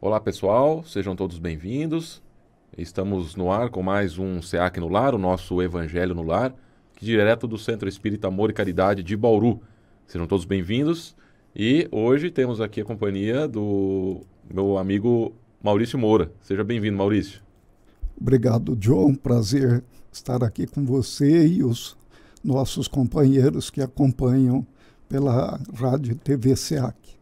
Olá pessoal, sejam todos bem-vindos. Estamos no ar com mais um SEAC no Lar, o nosso Evangelho no Lar, direto do Centro Espírita Amor e Caridade de Bauru. Sejam todos bem-vindos. E hoje temos aqui a companhia do meu amigo Maurício Moura. Seja bem-vindo, Maurício. Obrigado, John. Prazer estar aqui com você e os nossos companheiros que acompanham pela Rádio TV SEAC.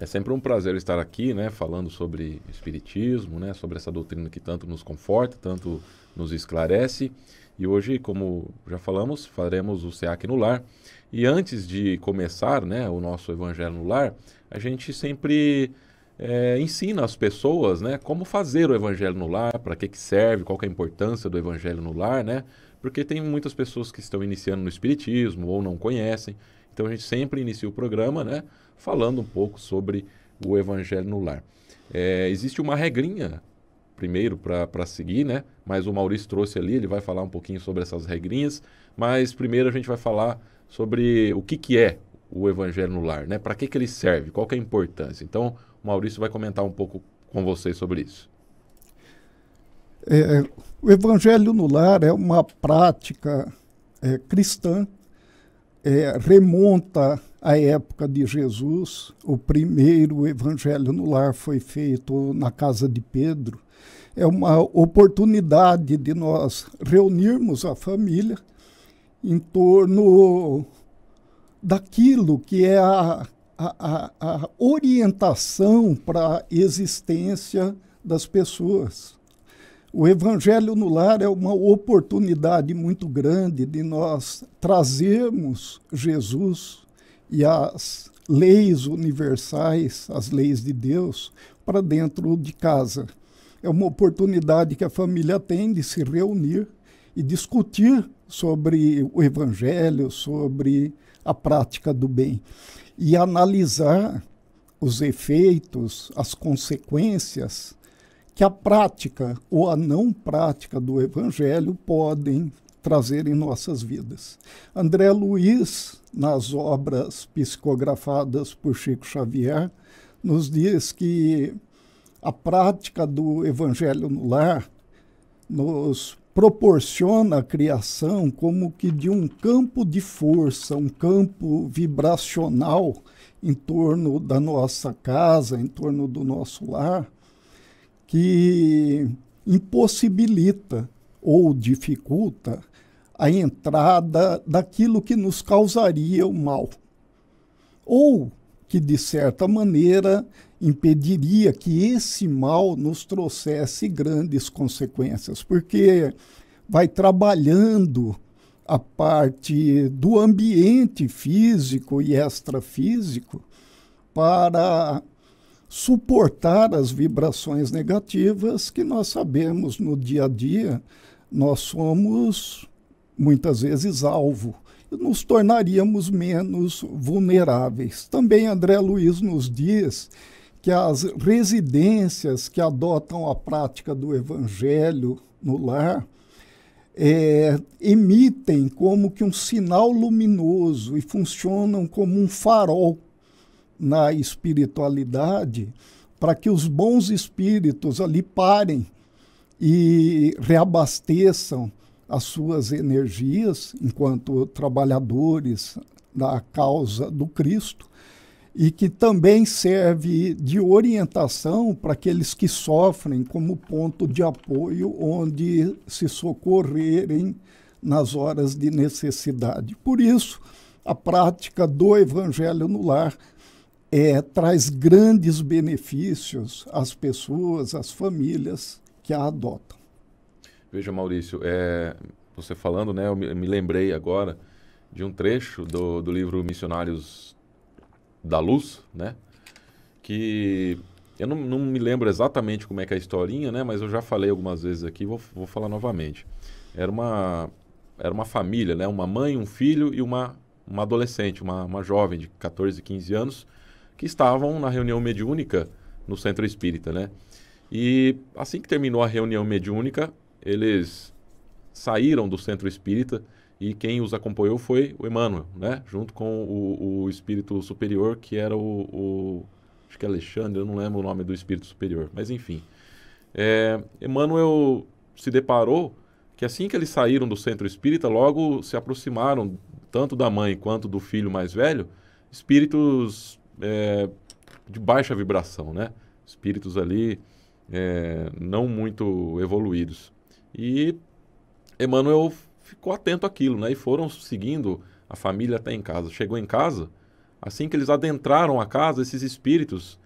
É sempre um prazer estar aqui, né, falando sobre espiritismo, né, sobre essa doutrina que tanto nos conforta, tanto nos esclarece. E hoje, como já falamos, faremos o SEAC no lar. E antes de começar, né, o nosso evangelho no lar, a gente sempre é, ensina as pessoas, né, como fazer o evangelho no lar, para que que serve, qual que é a importância do evangelho no lar, né? Porque tem muitas pessoas que estão iniciando no espiritismo ou não conhecem. Então a gente sempre inicia o programa né, falando um pouco sobre o Evangelho no Lar. É, existe uma regrinha primeiro para seguir, né? Mas o Maurício trouxe ali, ele vai falar um pouquinho sobre essas regrinhas. Mas primeiro a gente vai falar sobre o que, que é o Evangelho no Lar, né? Para que, que ele serve, qual que é a importância. Então, o Maurício vai comentar um pouco com vocês sobre isso. É, é o Evangelho no Lar é uma prática é, cristã é, remonta à época de Jesus. O primeiro evangelho no lar foi feito na casa de Pedro. É uma oportunidade de nós reunirmos a família em torno daquilo que é a, a, a orientação para a existência das pessoas. O Evangelho no Lar é uma oportunidade muito grande de nós trazermos Jesus e as leis universais, as leis de Deus, para dentro de casa. É uma oportunidade que a família tem de se reunir e discutir sobre o Evangelho, sobre a prática do bem e analisar os efeitos, as consequências que a prática ou a não prática do evangelho podem trazer em nossas vidas. André Luiz, nas obras psicografadas por Chico Xavier, nos diz que a prática do evangelho no lar nos proporciona a criação como que de um campo de força, um campo vibracional em torno da nossa casa, em torno do nosso lar, que impossibilita ou dificulta a entrada daquilo que nos causaria o mal, ou que, de certa maneira, impediria que esse mal nos trouxesse grandes consequências, porque vai trabalhando a parte do ambiente físico e extrafísico para suportar as vibrações negativas que nós sabemos no dia a dia, nós somos muitas vezes alvo nos tornaríamos menos vulneráveis. Também André Luiz nos diz que as residências que adotam a prática do evangelho no lar é, emitem como que um sinal luminoso e funcionam como um farol na espiritualidade para que os bons espíritos ali parem e reabasteçam as suas energias enquanto trabalhadores da causa do Cristo e que também serve de orientação para aqueles que sofrem como ponto de apoio onde se socorrerem nas horas de necessidade. Por isso, a prática do evangelho no lar é, traz grandes benefícios às pessoas, às famílias que a adotam. Veja, Maurício, é, você falando, né, eu me, lembrei agora de um trecho do, do livro Missionários da Luz, né, que eu não, não, me lembro exatamente como é que é a historinha, né, mas eu já falei algumas vezes aqui, vou, vou falar novamente. Era uma, era uma família, né, uma mãe, um filho e uma, uma adolescente, uma, uma jovem de 14, 15 anos, que estavam na reunião mediúnica no centro espírita, né? E assim que terminou a reunião mediúnica, eles saíram do centro espírita e quem os acompanhou foi o Emmanuel, né? Junto com o, o espírito superior, que era o, o, Acho que é Alexandre, eu não lembro o nome do espírito superior, mas enfim. É, Emmanuel se deparou que assim que eles saíram do centro espírita, logo se aproximaram, tanto da mãe quanto do filho mais velho, espíritos é, de baixa vibração, né? Espíritos ali é, não muito evoluídos. E Emmanuel ficou atento àquilo, né? E foram seguindo a família até em casa. Chegou em casa, assim que eles adentraram a casa, esses espíritos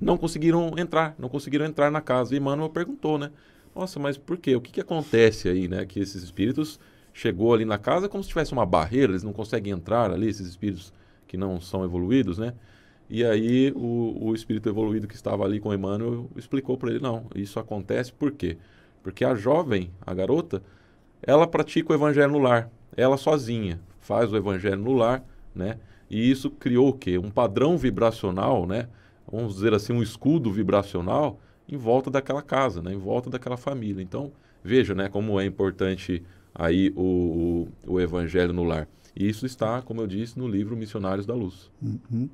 não conseguiram entrar, não conseguiram entrar na casa. E Emmanuel perguntou, né? Nossa, mas por quê? O que, que acontece aí, né? Que esses espíritos chegou ali na casa como se tivesse uma barreira, eles não conseguem entrar ali, esses espíritos que não são evoluídos, né? E aí o, o espírito evoluído que estava ali com Emmanuel explicou para ele: não, isso acontece por quê? Porque a jovem, a garota, ela pratica o evangelho no lar, ela sozinha faz o evangelho no lar, né? E isso criou o quê? Um padrão vibracional, né? Vamos dizer assim, um escudo vibracional em volta daquela casa, né? Em volta daquela família. Então, veja, né, como é importante aí o, o, o evangelho no lar. E isso está, como eu disse, no livro Missionários da Luz. Uhum.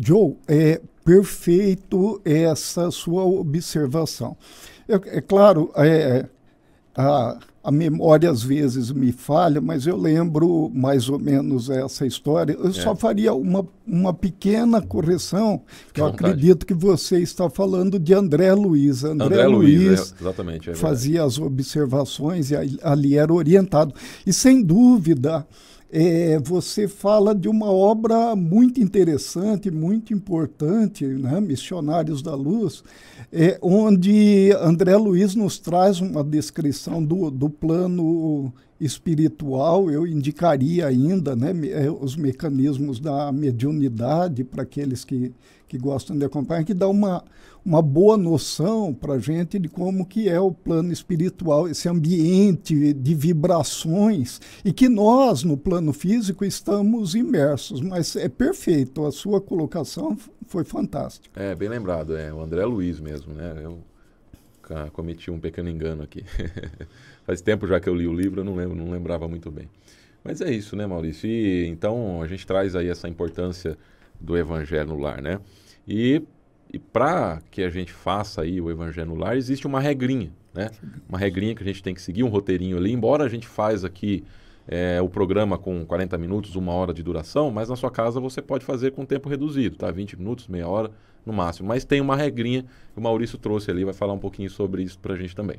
Joe, é perfeito essa sua observação. é, é claro, é, é, a, a memória às vezes me falha, mas eu lembro mais ou menos essa história. Eu é. só faria uma, uma pequena correção, que eu vontade. acredito que você está falando de André Luiz. André, André Luiz, Luiz é, exatamente, é fazia as observações e ali era orientado. E sem dúvida, é, você fala de uma obra muito interessante, muito importante, né? Missionários da Luz, é, onde André Luiz nos traz uma descrição do, do plano espiritual, eu indicaria ainda né, é, os mecanismos da mediunidade para aqueles que que gostam de acompanhar, que dá uma, uma boa noção para a gente de como que é o plano espiritual, esse ambiente de vibrações, e que nós, no plano físico, estamos imersos. Mas é perfeito, a sua colocação foi fantástica. É, bem lembrado, é o André Luiz mesmo, né? Eu cometi um pequeno engano aqui. Faz tempo já que eu li o livro, eu não, lembro, não lembrava muito bem. Mas é isso, né, Maurício? E, então a gente traz aí essa importância do Evangelho no Lar, né? E, e para que a gente faça aí o Evangelho no Lar, existe uma regrinha, né? Uma regrinha que a gente tem que seguir, um roteirinho ali. Embora a gente faz aqui é, o programa com 40 minutos, uma hora de duração, mas na sua casa você pode fazer com tempo reduzido, tá? 20 minutos, meia hora no máximo. Mas tem uma regrinha que o Maurício trouxe ali, vai falar um pouquinho sobre isso para a gente também.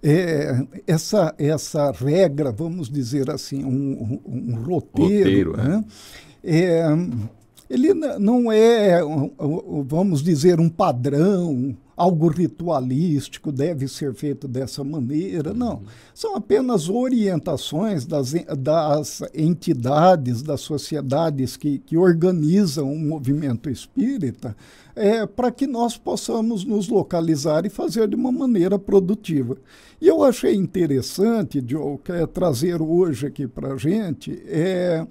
É, essa, essa regra, vamos dizer assim, um, um, um roteiro, roteiro é. né? é, ele não é, vamos dizer, um padrão, algo ritualístico, deve ser feito dessa maneira, não. Uhum. São apenas orientações das, das entidades, das sociedades que, que organizam o movimento espírita, é, para que nós possamos nos localizar e fazer de uma maneira produtiva. E eu achei interessante, Joe, que é trazer hoje aqui para a gente, é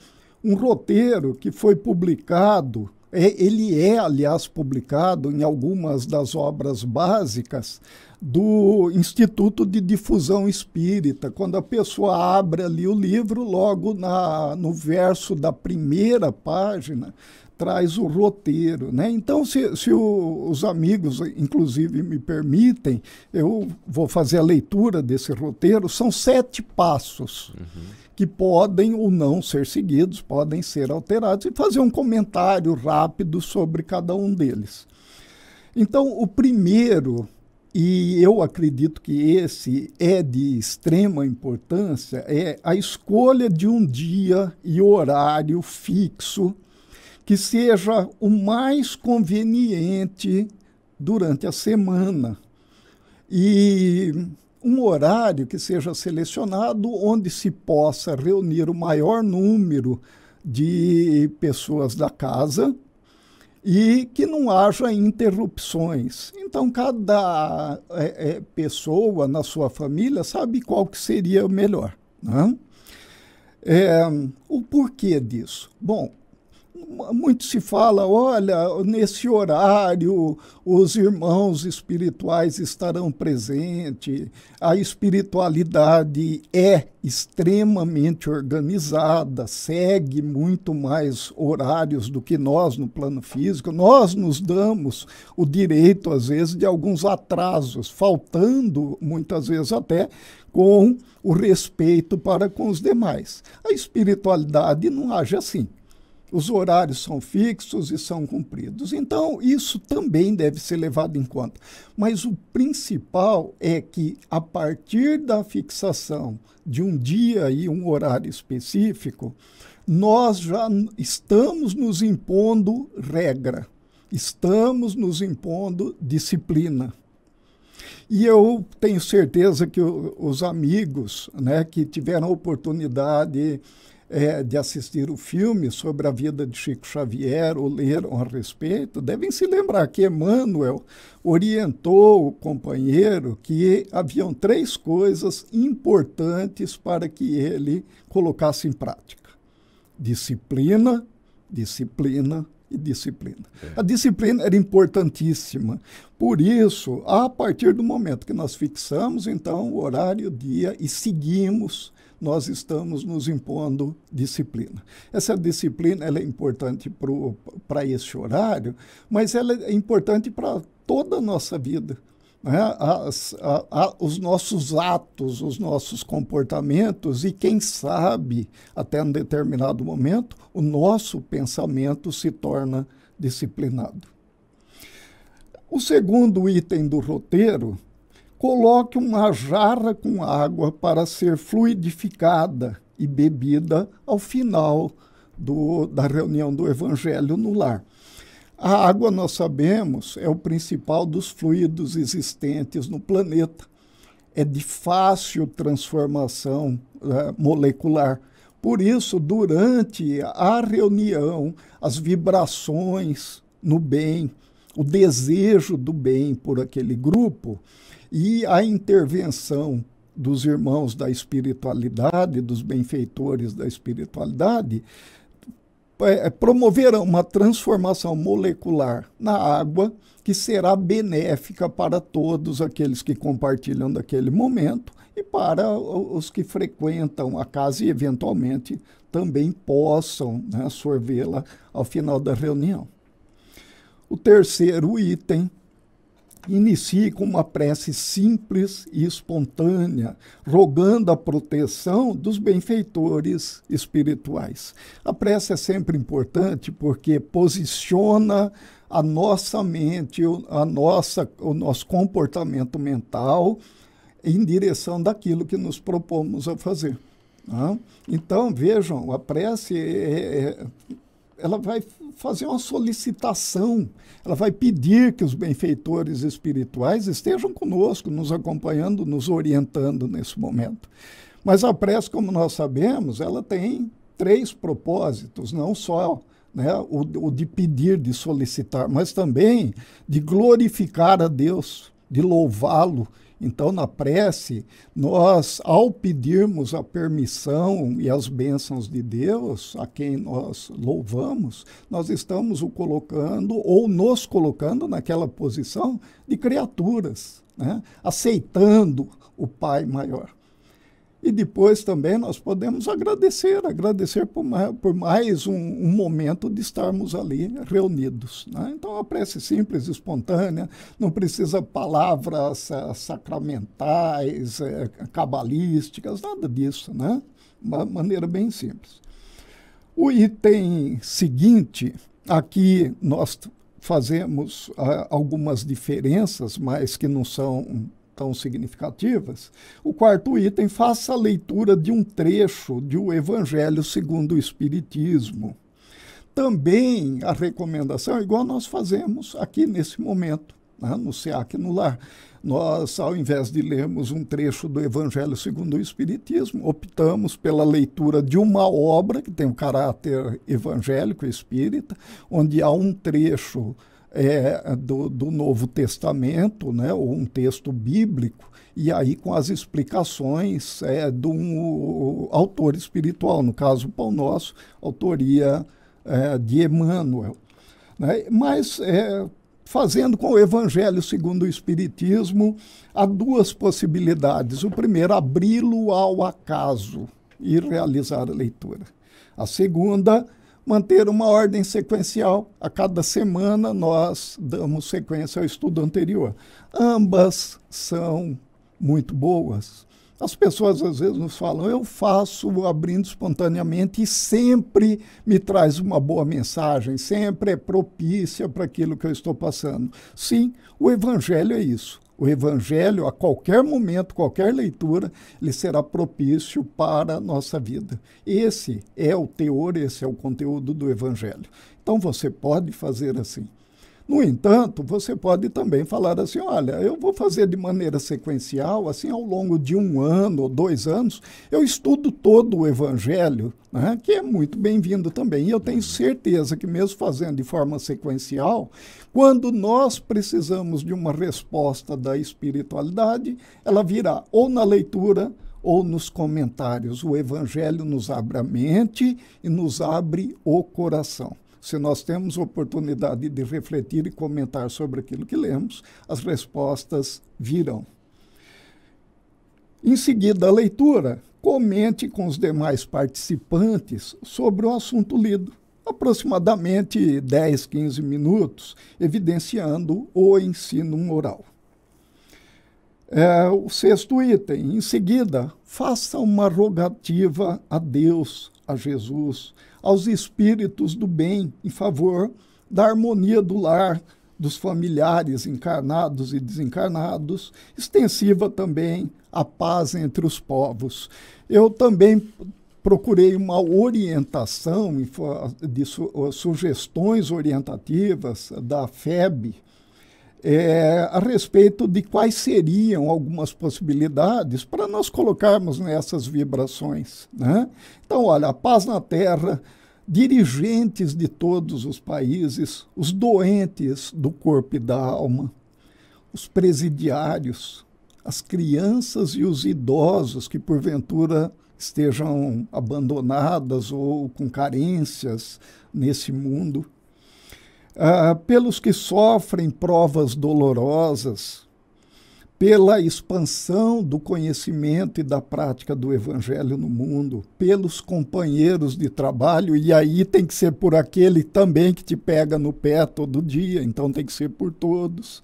um roteiro que foi publicado, é, ele é, aliás, publicado em algumas das obras básicas do Instituto de Difusão Espírita. Quando a pessoa abre ali o livro, logo na, no verso da primeira página, traz o roteiro. Né? Então, se, se o, os amigos, inclusive, me permitem, eu vou fazer a leitura desse roteiro. São sete passos. Uhum que podem ou não ser seguidos, podem ser alterados, e fazer um comentário rápido sobre cada um deles. Então, o primeiro, e eu acredito que esse é de extrema importância, é a escolha de um dia e horário fixo que seja o mais conveniente durante a semana. E um horário que seja selecionado onde se possa reunir o maior número de pessoas da casa e que não haja interrupções. Então, cada é, é, pessoa na sua família sabe qual que seria melhor. Né? É, o porquê disso? Bom, muito se fala, olha, nesse horário os irmãos espirituais estarão presentes, a espiritualidade é extremamente organizada, segue muito mais horários do que nós no plano físico. Nós nos damos o direito, às vezes, de alguns atrasos, faltando muitas vezes até com o respeito para com os demais. A espiritualidade não age assim os horários são fixos e são cumpridos. Então, isso também deve ser levado em conta. Mas o principal é que, a partir da fixação de um dia e um horário específico, nós já estamos nos impondo regra, estamos nos impondo disciplina. E eu tenho certeza que os amigos né, que tiveram a oportunidade é, de assistir o filme sobre a vida de Chico Xavier ou leram a respeito, devem se lembrar que Emmanuel orientou o companheiro que haviam três coisas importantes para que ele colocasse em prática: disciplina, disciplina e disciplina. É. A disciplina era importantíssima. Por isso, a partir do momento que nós fixamos então o horário, o dia e seguimos nós estamos nos impondo disciplina. Essa disciplina ela é importante para esse horário, mas ela é importante para toda a nossa vida. Né? As, a, a, os nossos atos, os nossos comportamentos e, quem sabe, até um determinado momento, o nosso pensamento se torna disciplinado. O segundo item do roteiro Coloque uma jarra com água para ser fluidificada e bebida ao final do, da reunião do Evangelho no lar. A água, nós sabemos, é o principal dos fluidos existentes no planeta. É de fácil transformação é, molecular. Por isso, durante a reunião, as vibrações no bem, o desejo do bem por aquele grupo, e a intervenção dos irmãos da espiritualidade, dos benfeitores da espiritualidade, é, é promoverão uma transformação molecular na água que será benéfica para todos aqueles que compartilham daquele momento e para os que frequentam a casa e eventualmente também possam né, sorvê-la ao final da reunião. O terceiro item Inicie com uma prece simples e espontânea, rogando a proteção dos benfeitores espirituais. A prece é sempre importante porque posiciona a nossa mente, a nossa, o nosso comportamento mental em direção daquilo que nos propomos a fazer. Né? Então, vejam, a prece é, é, é ela vai fazer uma solicitação ela vai pedir que os benfeitores espirituais estejam conosco, nos acompanhando, nos orientando nesse momento. Mas a prece, como nós sabemos, ela tem três propósitos, não só né, o, o de pedir, de solicitar, mas também de glorificar a Deus, de louvá-lo, então, na prece, nós, ao pedirmos a permissão e as bênçãos de Deus, a quem nós louvamos, nós estamos o colocando ou nos colocando naquela posição de criaturas, né? aceitando o Pai maior. E depois também nós podemos agradecer, agradecer por mais, por mais um, um, momento de estarmos ali reunidos. Né? Então, a prece simples, espontânea, não precisa palavras é, sacramentais, é, cabalísticas, nada disso, né? Uma maneira bem simples. O item seguinte, aqui nós fazemos ah, algumas diferenças, mas que não são tão significativas. O quarto item, faça a leitura de um trecho de O Evangelho segundo o Espiritismo. Também a recomendação, é igual nós fazemos aqui nesse momento, né, no SEAC no Lar. Nós, ao invés de lermos um trecho do Evangelho segundo o Espiritismo, optamos pela leitura de uma obra que tem um caráter evangélico espírita, onde há um trecho é, do, do, Novo Testamento, né, ou um texto bíblico, e aí com as explicações é, de um autor espiritual, no caso, o Pão Nosso, autoria é, de Emmanuel. Né? Mas, é, fazendo com o Evangelho segundo o Espiritismo, há duas possibilidades. O primeiro, abri-lo ao acaso e realizar a leitura. A segunda manter uma ordem sequencial. A cada semana nós damos sequência ao estudo anterior. Ambas são muito boas. As pessoas às vezes nos falam, eu faço abrindo espontaneamente e sempre me traz uma boa mensagem, sempre é propícia para aquilo que eu estou passando. Sim, o Evangelho é isso. O Evangelho, a qualquer momento, qualquer leitura, ele será propício para a nossa vida. Esse é o teor, esse é o conteúdo do Evangelho. Então você pode fazer assim. No entanto, você pode também falar assim: olha, eu vou fazer de maneira sequencial, assim, ao longo de um ano ou dois anos, eu estudo todo o Evangelho, né, que é muito bem-vindo também. E eu tenho certeza que, mesmo fazendo de forma sequencial, quando nós precisamos de uma resposta da espiritualidade, ela virá ou na leitura ou nos comentários. O Evangelho nos abre a mente e nos abre o coração. Se nós temos oportunidade de refletir e comentar sobre aquilo que lemos, as respostas virão. Em seguida, a leitura. Comente com os demais participantes sobre o assunto lido aproximadamente 10, 15 minutos, evidenciando o ensino moral. É, o sexto item, em seguida, faça uma rogativa a Deus, a Jesus, aos espíritos do bem em favor da harmonia do lar, dos familiares encarnados e desencarnados, extensiva também a paz entre os povos. Eu também procurei uma orientação, de su, sugestões orientativas da FEB é, a respeito de quais seriam algumas possibilidades para nós colocarmos nessas vibrações. Né? Então, olha, a paz na Terra, dirigentes de todos os países, os doentes do corpo e da alma, os presidiários, as crianças e os idosos que porventura estejam abandonadas ou com carências nesse mundo, ah, pelos que sofrem provas dolorosas, pela expansão do conhecimento e da prática do Evangelho no mundo, pelos companheiros de trabalho, e aí tem que ser por aquele também que te pega no pé todo dia, então tem que ser por todos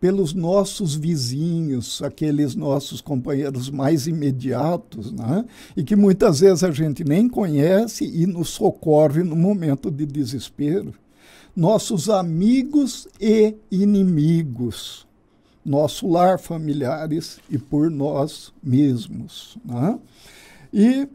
pelos nossos vizinhos, aqueles nossos companheiros mais imediatos, né? e que muitas vezes a gente nem conhece e nos socorre no momento de desespero. Nossos amigos e inimigos, nosso lar familiares e por nós mesmos. Né? E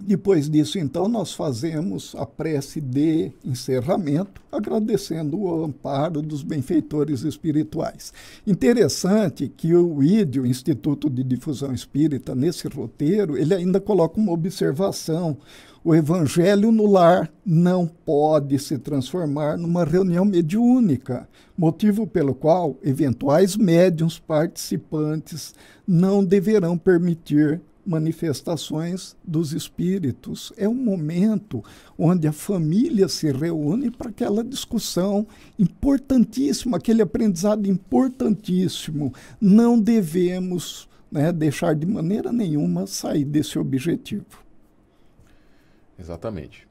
depois disso, então, nós fazemos a prece de encerramento, agradecendo o amparo dos benfeitores espirituais. Interessante que o ID, o Instituto de Difusão Espírita, nesse roteiro, ele ainda coloca uma observação. O evangelho no lar não pode se transformar numa reunião mediúnica, motivo pelo qual eventuais médiums participantes não deverão permitir manifestações dos espíritos. É um momento onde a família se reúne para aquela discussão importantíssima, aquele aprendizado importantíssimo. Não devemos né, deixar de maneira nenhuma sair desse objetivo. Exatamente.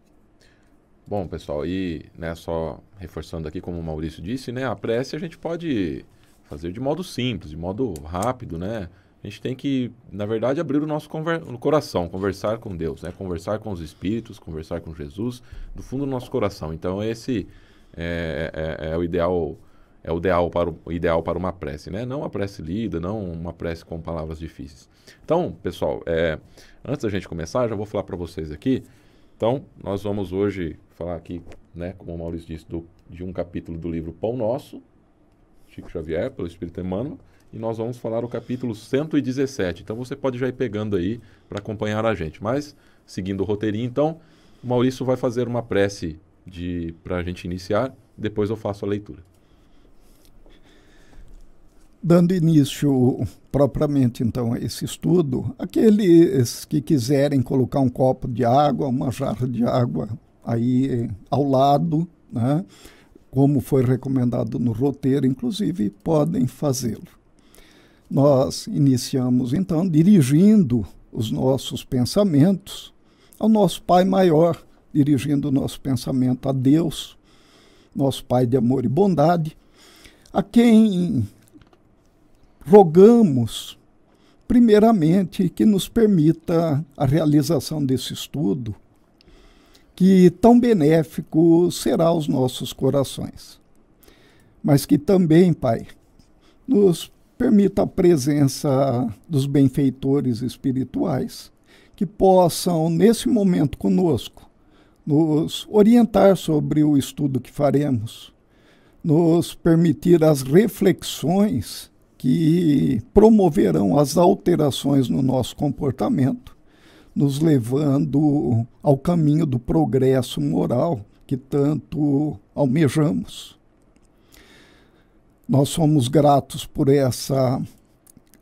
Bom, pessoal, e né, só reforçando aqui, como o Maurício disse, né, a prece a gente pode fazer de modo simples, de modo rápido, né? A gente tem que, na verdade, abrir o nosso conver coração, conversar com Deus, né? conversar com os Espíritos, conversar com Jesus, do fundo do nosso coração. Então, esse é, é, é, é o ideal é o ideal para o ideal para uma prece, né? Não uma prece lida, não uma prece com palavras difíceis. Então, pessoal, é, antes da gente começar, já vou falar para vocês aqui. Então, nós vamos hoje falar aqui, né, como o Maurício disse, do, de um capítulo do livro Pão Nosso, Chico Xavier, pelo Espírito Emmanuel e nós vamos falar o capítulo 117. Então você pode já ir pegando aí para acompanhar a gente. Mas, seguindo o roteirinho, então, o Maurício vai fazer uma prece de para a gente iniciar, depois eu faço a leitura. Dando início propriamente então a esse estudo, aqueles que quiserem colocar um copo de água, uma jarra de água aí eh, ao lado, né? como foi recomendado no roteiro, inclusive, podem fazê-lo nós iniciamos então dirigindo os nossos pensamentos ao nosso Pai maior, dirigindo o nosso pensamento a Deus, nosso Pai de amor e bondade, a quem rogamos, primeiramente, que nos permita a realização desse estudo, que tão benéfico será aos nossos corações. Mas que também, Pai, nos permita a presença dos benfeitores espirituais que possam, nesse momento conosco, nos orientar sobre o estudo que faremos, nos permitir as reflexões que promoverão as alterações no nosso comportamento, nos levando ao caminho do progresso moral que tanto almejamos. Nós somos gratos por essa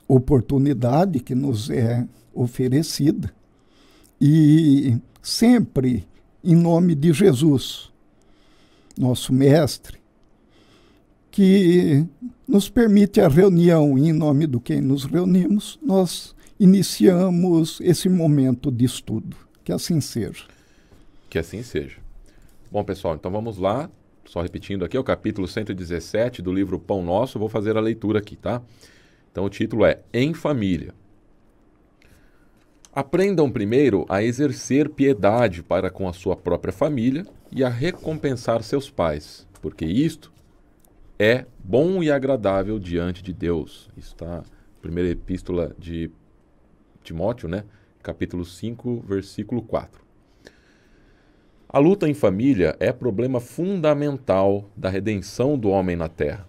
oportunidade que nos é oferecida e sempre em nome de Jesus, nosso Mestre, que nos permite a reunião, e em nome do quem nos reunimos, nós iniciamos esse momento de estudo. Que assim seja. Que assim seja. Bom, pessoal, então vamos lá só repetindo aqui, é o capítulo 117 do livro Pão Nosso. Vou fazer a leitura aqui, tá? Então o título é Em Família. Aprendam primeiro a exercer piedade para com a sua própria família e a recompensar seus pais, porque isto é bom e agradável diante de Deus. Está na primeira epístola de Timóteo, né? Capítulo 5, versículo 4. A luta em família é problema fundamental da redenção do homem na Terra.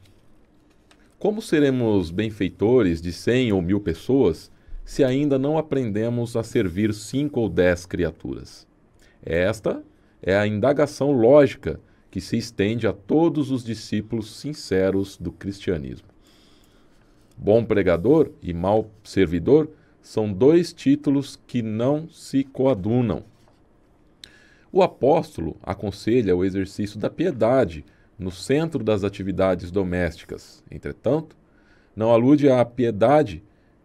Como seremos benfeitores de cem ou mil pessoas se ainda não aprendemos a servir cinco ou dez criaturas? Esta é a indagação lógica que se estende a todos os discípulos sinceros do cristianismo. Bom pregador e mau servidor são dois títulos que não se coadunam. O apóstolo aconselha o exercício da piedade no centro das atividades domésticas. Entretanto, não alude à piedade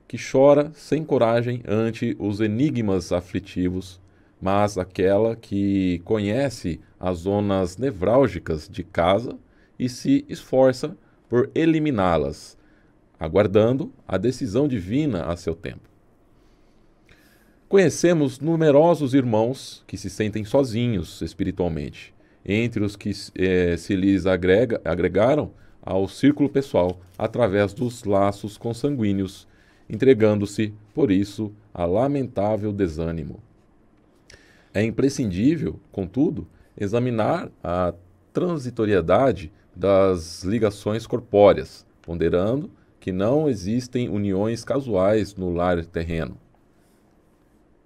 que chora sem coragem ante os enigmas aflitivos, mas aquela que conhece as zonas nevrálgicas de casa e se esforça por eliminá-las, aguardando a decisão divina a seu tempo. Conhecemos numerosos irmãos que se sentem sozinhos espiritualmente, entre os que é, se lhes agrega, agregaram ao círculo pessoal através dos laços consanguíneos, entregando-se, por isso, a lamentável desânimo. É imprescindível, contudo, examinar a transitoriedade das ligações corpóreas, ponderando que não existem uniões casuais no lar terreno.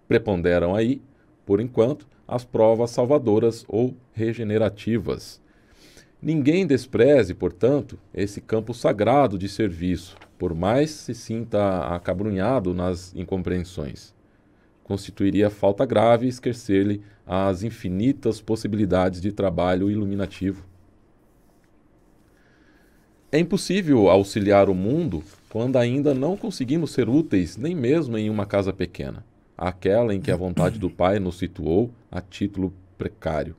Preponderam aí, por enquanto, as provas salvadoras ou regenerativas. Ninguém despreze, portanto, esse campo sagrado de serviço, por mais se sinta acabrunhado nas incompreensões. Constituiria falta grave esquecer-lhe as infinitas possibilidades de trabalho iluminativo. É impossível auxiliar o mundo quando ainda não conseguimos ser úteis nem mesmo em uma casa pequena aquela em que a vontade do Pai nos situou a título precário.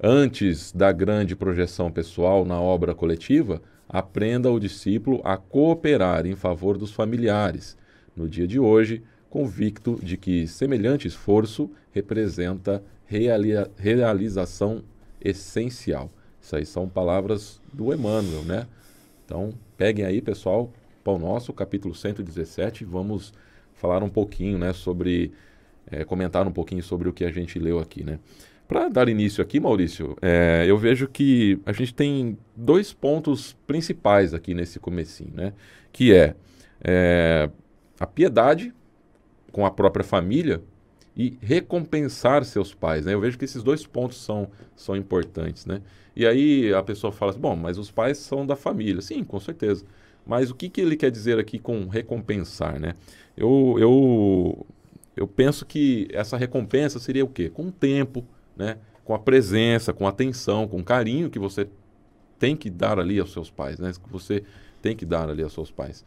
Antes da grande projeção pessoal na obra coletiva, aprenda o discípulo a cooperar em favor dos familiares, no dia de hoje, convicto de que semelhante esforço representa reali realização essencial. Isso aí são palavras do Emmanuel, né? Então, peguem aí, pessoal, Pão Nosso, capítulo 117, vamos falaram um pouquinho, né, sobre é, um pouquinho sobre o que a gente leu aqui, né? Para dar início aqui, Maurício, é, eu vejo que a gente tem dois pontos principais aqui nesse comecinho, né? Que é, é a piedade com a própria família e recompensar seus pais, né? Eu vejo que esses dois pontos são, são importantes, né? E aí a pessoa fala assim, bom, mas os pais são da família. Sim, com certeza. Mas o que, que ele quer dizer aqui com recompensar, né? Eu, eu, eu penso que essa recompensa seria o quê? Com o tempo, né? Com a presença, com a atenção, com o carinho que você tem que dar ali aos seus pais, né? Que você tem que dar ali aos seus pais.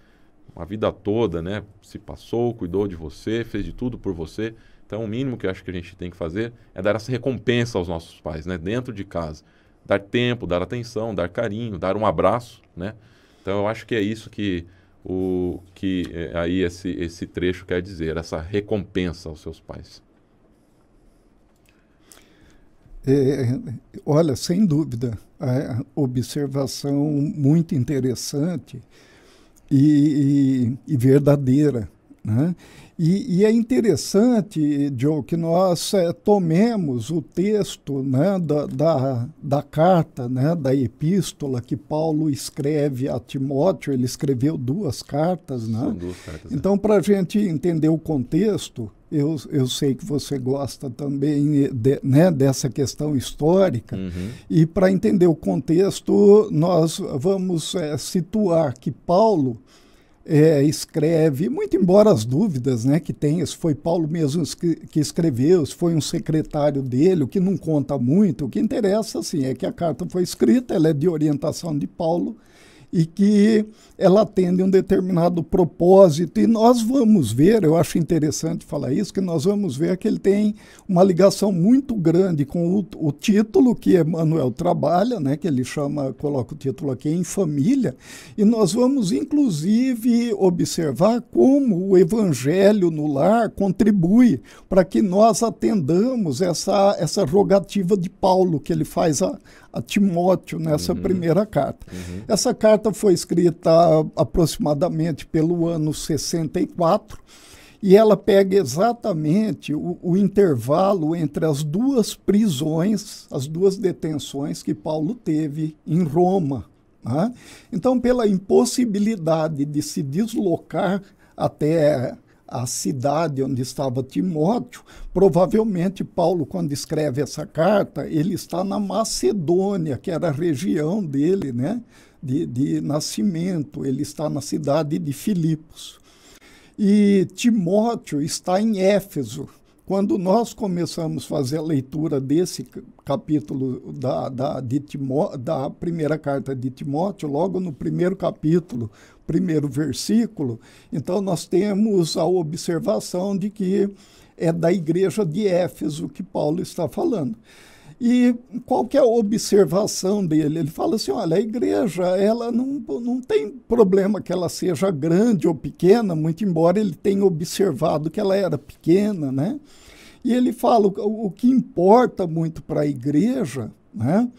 Uma vida toda, né? Se passou, cuidou de você, fez de tudo por você. Então, o mínimo que eu acho que a gente tem que fazer é dar essa recompensa aos nossos pais, né? Dentro de casa. Dar tempo, dar atenção, dar carinho, dar um abraço, né? Então, eu acho que é isso que, o, que é, aí esse, esse trecho quer dizer, essa recompensa aos seus pais. É, é, é olha, sem dúvida, a observação muito interessante e, e, e verdadeira. Né? E, e, é interessante, Joe, que nós é, tomemos o texto né, da, da, da, carta, né, da epístola que Paulo escreve a Timóteo, ele escreveu duas cartas. Né? São duas cartas. É. Então, para a gente entender o contexto, eu, eu sei que você gosta também de, né, dessa questão histórica, uhum. e para entender o contexto, nós vamos é, situar que Paulo é, escreve, muito embora as dúvidas né, que tem, se foi Paulo mesmo que escreveu, se foi um secretário dele, o que não conta muito, o que interessa assim, é que a carta foi escrita, ela é de orientação de Paulo, e que ela atende um determinado propósito. E nós vamos ver, eu acho interessante falar isso, que nós vamos ver que ele tem uma ligação muito grande com o, o título que Emmanuel trabalha, né, que ele chama, coloca o título aqui, Em Família, e nós vamos inclusive observar como o Evangelho no lar contribui para que nós atendamos essa, essa rogativa de Paulo que ele faz a, a Timóteo nessa uhum. primeira carta. Uhum. Essa carta foi escrita aproximadamente pelo ano 64 e ela pega exatamente o, o, intervalo entre as duas prisões, as duas detenções que Paulo teve em Roma. Né? Então, pela impossibilidade de se deslocar até a cidade onde estava Timóteo. Provavelmente, Paulo, quando escreve essa carta, ele está na Macedônia, que era a região dele né, de, de nascimento. Ele está na cidade de Filipos. E Timóteo está em Éfeso. Quando nós começamos a fazer a leitura desse capítulo da, da, Timó, da primeira carta de Timóteo, logo no primeiro capítulo, primeiro versículo, então nós temos a observação de que é da igreja de Éfeso que Paulo está falando. E qual que é a observação dele? Ele fala assim, olha, a igreja, ela não, não tem problema que ela seja grande ou pequena, muito embora ele tenha observado que ela era pequena, né? E ele fala, o, o que importa muito para a igreja, né?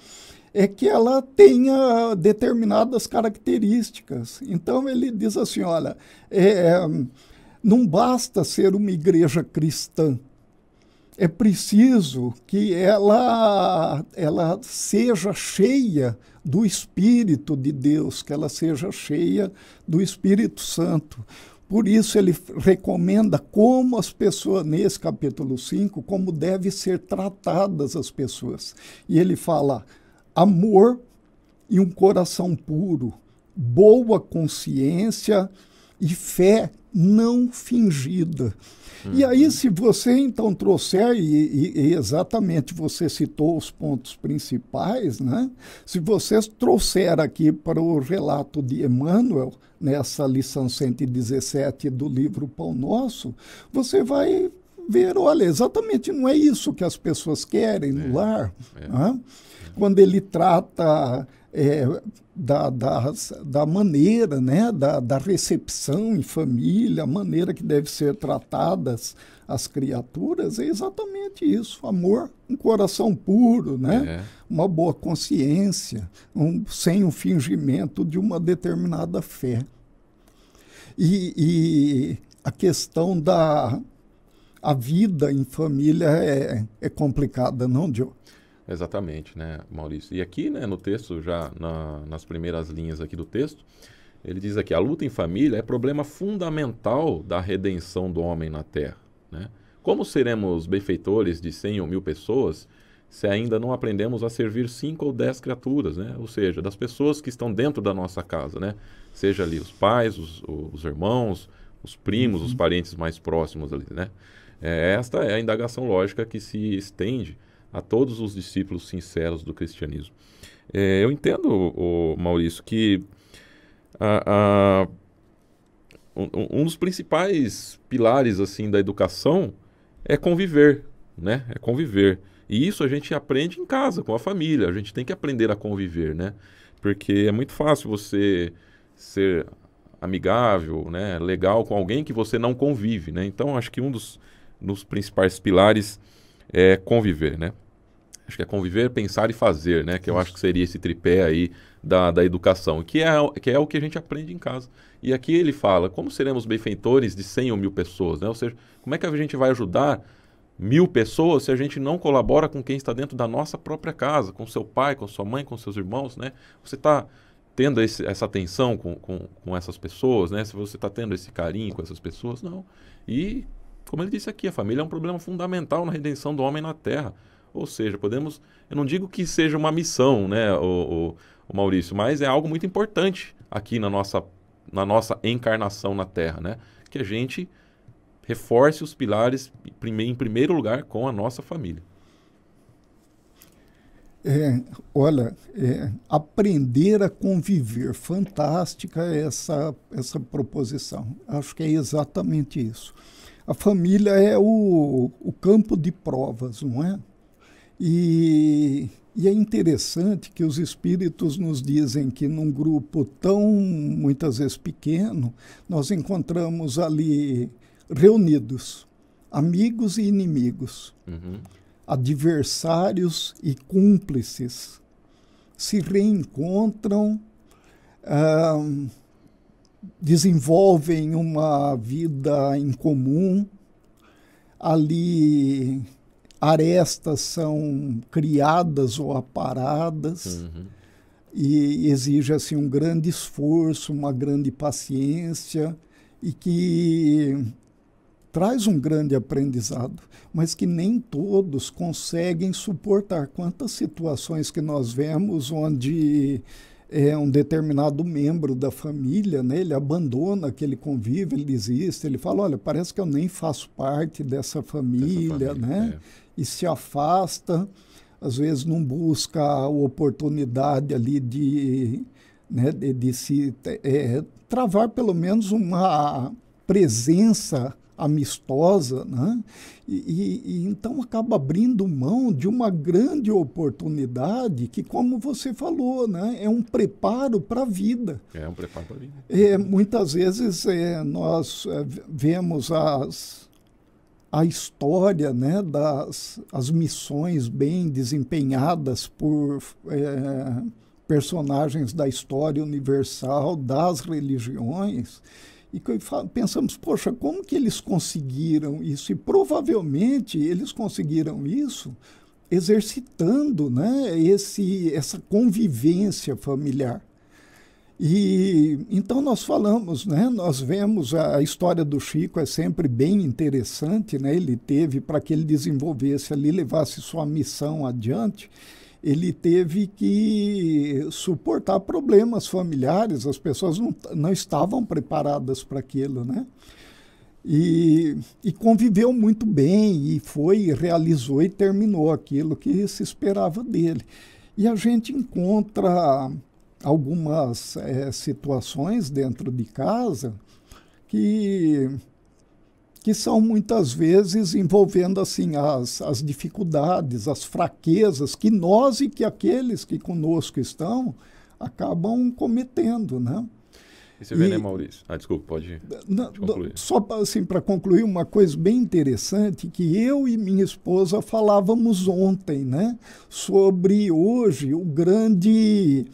é que ela tenha determinadas características. Então ele diz assim: olha, é, é, não basta ser uma igreja cristã, é preciso que ela, ela seja cheia do Espírito de Deus, que ela seja cheia do Espírito Santo. Por isso ele recomenda como as pessoas, nesse capítulo 5, como devem ser tratadas as pessoas. E ele fala, amor e um coração puro, boa consciência e fé não fingida. Uhum. E aí, uhum. se você então trouxer, e, e, exatamente você citou os pontos principais, né? se você trouxer aqui para o relato de Emmanuel, nessa lição 117 do livro Pão Nosso, você vai ver, olha, exatamente não é isso que as pessoas querem no é, lar. É. Né? quando ele trata é, da, da, da, maneira, né, da, da, recepção em família, a maneira que deve ser tratadas as criaturas, é exatamente isso. Amor, um coração puro, né? É. uma boa consciência, um, sem o um fingimento de uma determinada fé. E, e, a questão da a vida em família é, é complicada, não, Diogo? Exatamente, né, Maurício? E aqui, né, no texto, já na, nas primeiras linhas aqui do texto, ele diz aqui: a luta em família é problema fundamental da redenção do homem na terra. Né? Como seremos benfeitores de 100 ou mil pessoas se ainda não aprendemos a servir cinco ou dez criaturas, né? Ou seja, das pessoas que estão dentro da nossa casa, né? Seja ali os pais, os, os irmãos, os primos, os uhum. parentes mais próximos ali, né? É, esta é a indagação lógica que se estende a todos os discípulos sinceros do cristianismo. É, eu entendo, o, Maurício, que a, a, um, um, dos principais pilares assim da educação é conviver, né? É conviver. E isso a gente aprende em casa, com a família. A gente tem que aprender a conviver, né? Porque é muito fácil você ser amigável, né, legal com alguém que você não convive, né? Então acho que um dos, dos principais pilares é conviver, né? acho que é conviver, pensar e fazer, né? Que eu acho que seria esse tripé aí da, da educação, que é, que é o que a gente aprende em casa. E aqui ele fala, como seremos benfeitores de 100 ou mil pessoas, né? Ou seja, como é que a gente vai ajudar mil pessoas se a gente não colabora com quem está dentro da nossa própria casa, com seu pai, com sua mãe, com seus irmãos, né? Você está tendo esse, essa atenção com, com, com essas pessoas, né? Se você está tendo esse carinho com essas pessoas, não. E, como ele disse aqui, a família é um problema fundamental na redenção do homem na Terra. Ou seja, podemos. Eu não digo que seja uma missão, né, o, o, o Maurício, mas é algo muito importante aqui na nossa, na nossa encarnação na Terra, né? Que a gente reforce os pilares, em primeiro lugar, com a nossa família. É, olha, é, aprender a conviver, fantástica essa, essa proposição. Acho que é exatamente isso. A família é o, o campo de provas, não é? E, e, é interessante que os espíritos nos dizem que num grupo tão, muitas vezes, pequeno, nós encontramos ali reunidos amigos e inimigos, uhum. adversários e cúmplices, se reencontram. Ah, desenvolvem uma vida em comum, ali arestas são criadas ou aparadas uhum. e exige assim um grande esforço, uma grande paciência e que traz um grande aprendizado, mas que nem todos conseguem suportar. Quantas situações que nós vemos onde é, um determinado membro da família, né, ele abandona aquele convívio, ele desiste, ele fala, olha, parece que eu nem faço parte dessa família, família né? É e se afasta, às vezes não busca a oportunidade ali de, né, de, de se é, travar pelo menos uma presença amistosa, né? E, e, e, então acaba abrindo mão de uma grande oportunidade que, como você falou, né, é um preparo para a vida. É um preparo para a vida. É, muitas vezes é, nós é, vemos as a história né, das as missões bem desempenhadas por é, personagens da história universal, das religiões, e pensamos, poxa, como que eles conseguiram isso? E provavelmente eles conseguiram isso exercitando né, esse, essa convivência familiar. E então nós falamos, né? Nós vemos a, a história do Chico é sempre bem interessante, né? Ele teve para que ele desenvolvesse ali, levasse sua missão adiante, ele teve que suportar problemas familiares, as pessoas não, não estavam preparadas para aquilo, né? E, e, conviveu muito bem e foi, realizou e terminou aquilo que se esperava dele. E a gente encontra algumas é, situações dentro de casa que, que são muitas vezes envolvendo assim as, as dificuldades, as fraquezas que nós e que aqueles que conosco estão acabam cometendo, né? E você vê, né, Maurício? Ah, desculpa, pode não, concluir. Só assim, para concluir, uma coisa bem interessante que eu e minha esposa falávamos ontem, né? Sobre hoje o grande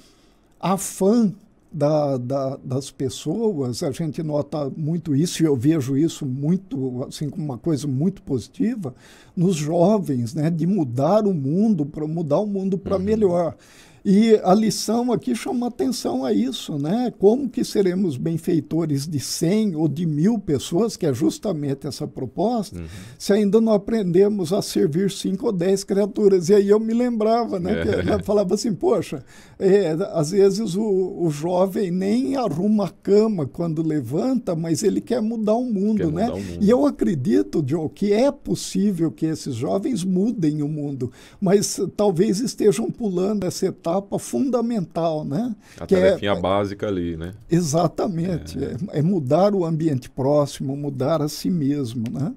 afã da, da, das pessoas, a gente nota muito isso, e eu vejo isso muito, assim, como uma coisa muito positiva, nos jovens, né, de mudar o mundo, para mudar o mundo para uhum. melhor. E a lição aqui chama atenção a isso, né? Como que seremos benfeitores de 100 ou de mil pessoas, que é justamente essa proposta, uhum. se ainda não aprendemos a servir cinco ou dez criaturas? E aí eu me lembrava, né? É. eu falava assim, poxa, é, às vezes o, o jovem nem arruma a cama quando levanta, mas ele quer mudar o mundo, quer né? O mundo. E eu acredito, Joe, que é possível que esses jovens mudem o mundo, mas talvez estejam pulando essa etapa etapa fundamental, né? A que é tarefinha é, básica ali, né? Exatamente. É. É, é. mudar o ambiente próximo, mudar a si mesmo, né?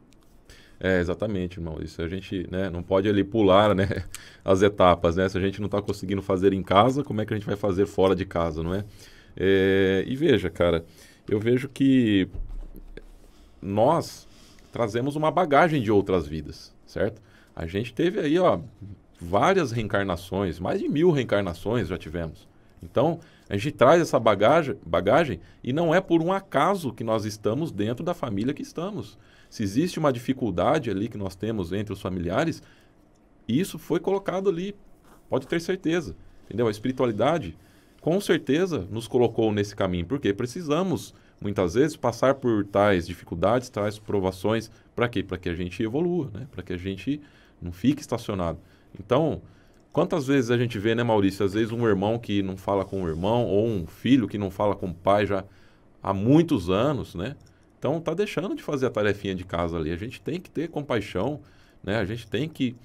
É, exatamente, irmão. Isso a gente né, não pode ali pular né, as etapas, né? Se a gente não está conseguindo fazer em casa, como é que a gente vai fazer fora de casa, não é? é? e veja, cara, eu vejo que nós trazemos uma bagagem de outras vidas, certo? A gente teve aí, ó, várias reencarnações, mais de mil reencarnações já tivemos. Então, a gente traz essa bagagem, bagagem e não é por um acaso que nós estamos dentro da família que estamos. Se existe uma dificuldade ali que nós temos entre os familiares, isso foi colocado ali, pode ter certeza. Entendeu? A espiritualidade, com certeza, nos colocou nesse caminho, porque precisamos, muitas vezes, passar por tais dificuldades, tais provações, para quê? Para que a gente evolua, né? para que a gente não fique estacionado. Então, quantas vezes a gente vê, né, Maurício? Às vezes um irmão que não fala com o irmão, ou um filho que não fala com o pai já há muitos anos, né? Então, tá deixando de fazer a tarefinha de casa ali. A gente tem que ter compaixão, né? A gente tem que,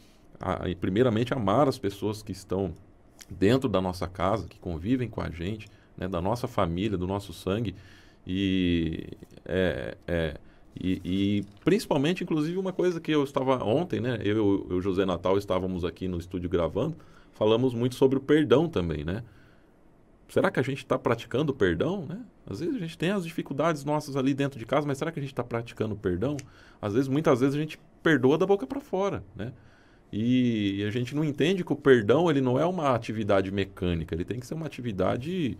primeiramente, amar as pessoas que estão dentro da nossa casa, que convivem com a gente, né? da nossa família, do nosso sangue. E é, é e, e, principalmente, inclusive, uma coisa que eu estava ontem, né? Eu e o José Natal estávamos aqui no estúdio gravando, falamos muito sobre o perdão também, né? Será que a gente está praticando perdão, né? Às vezes a gente tem as dificuldades nossas ali dentro de casa, mas será que a gente está praticando perdão? Às vezes, muitas vezes a gente perdoa da boca para fora, né? E a gente não entende que o perdão ele não é uma atividade mecânica, ele tem que ser uma atividade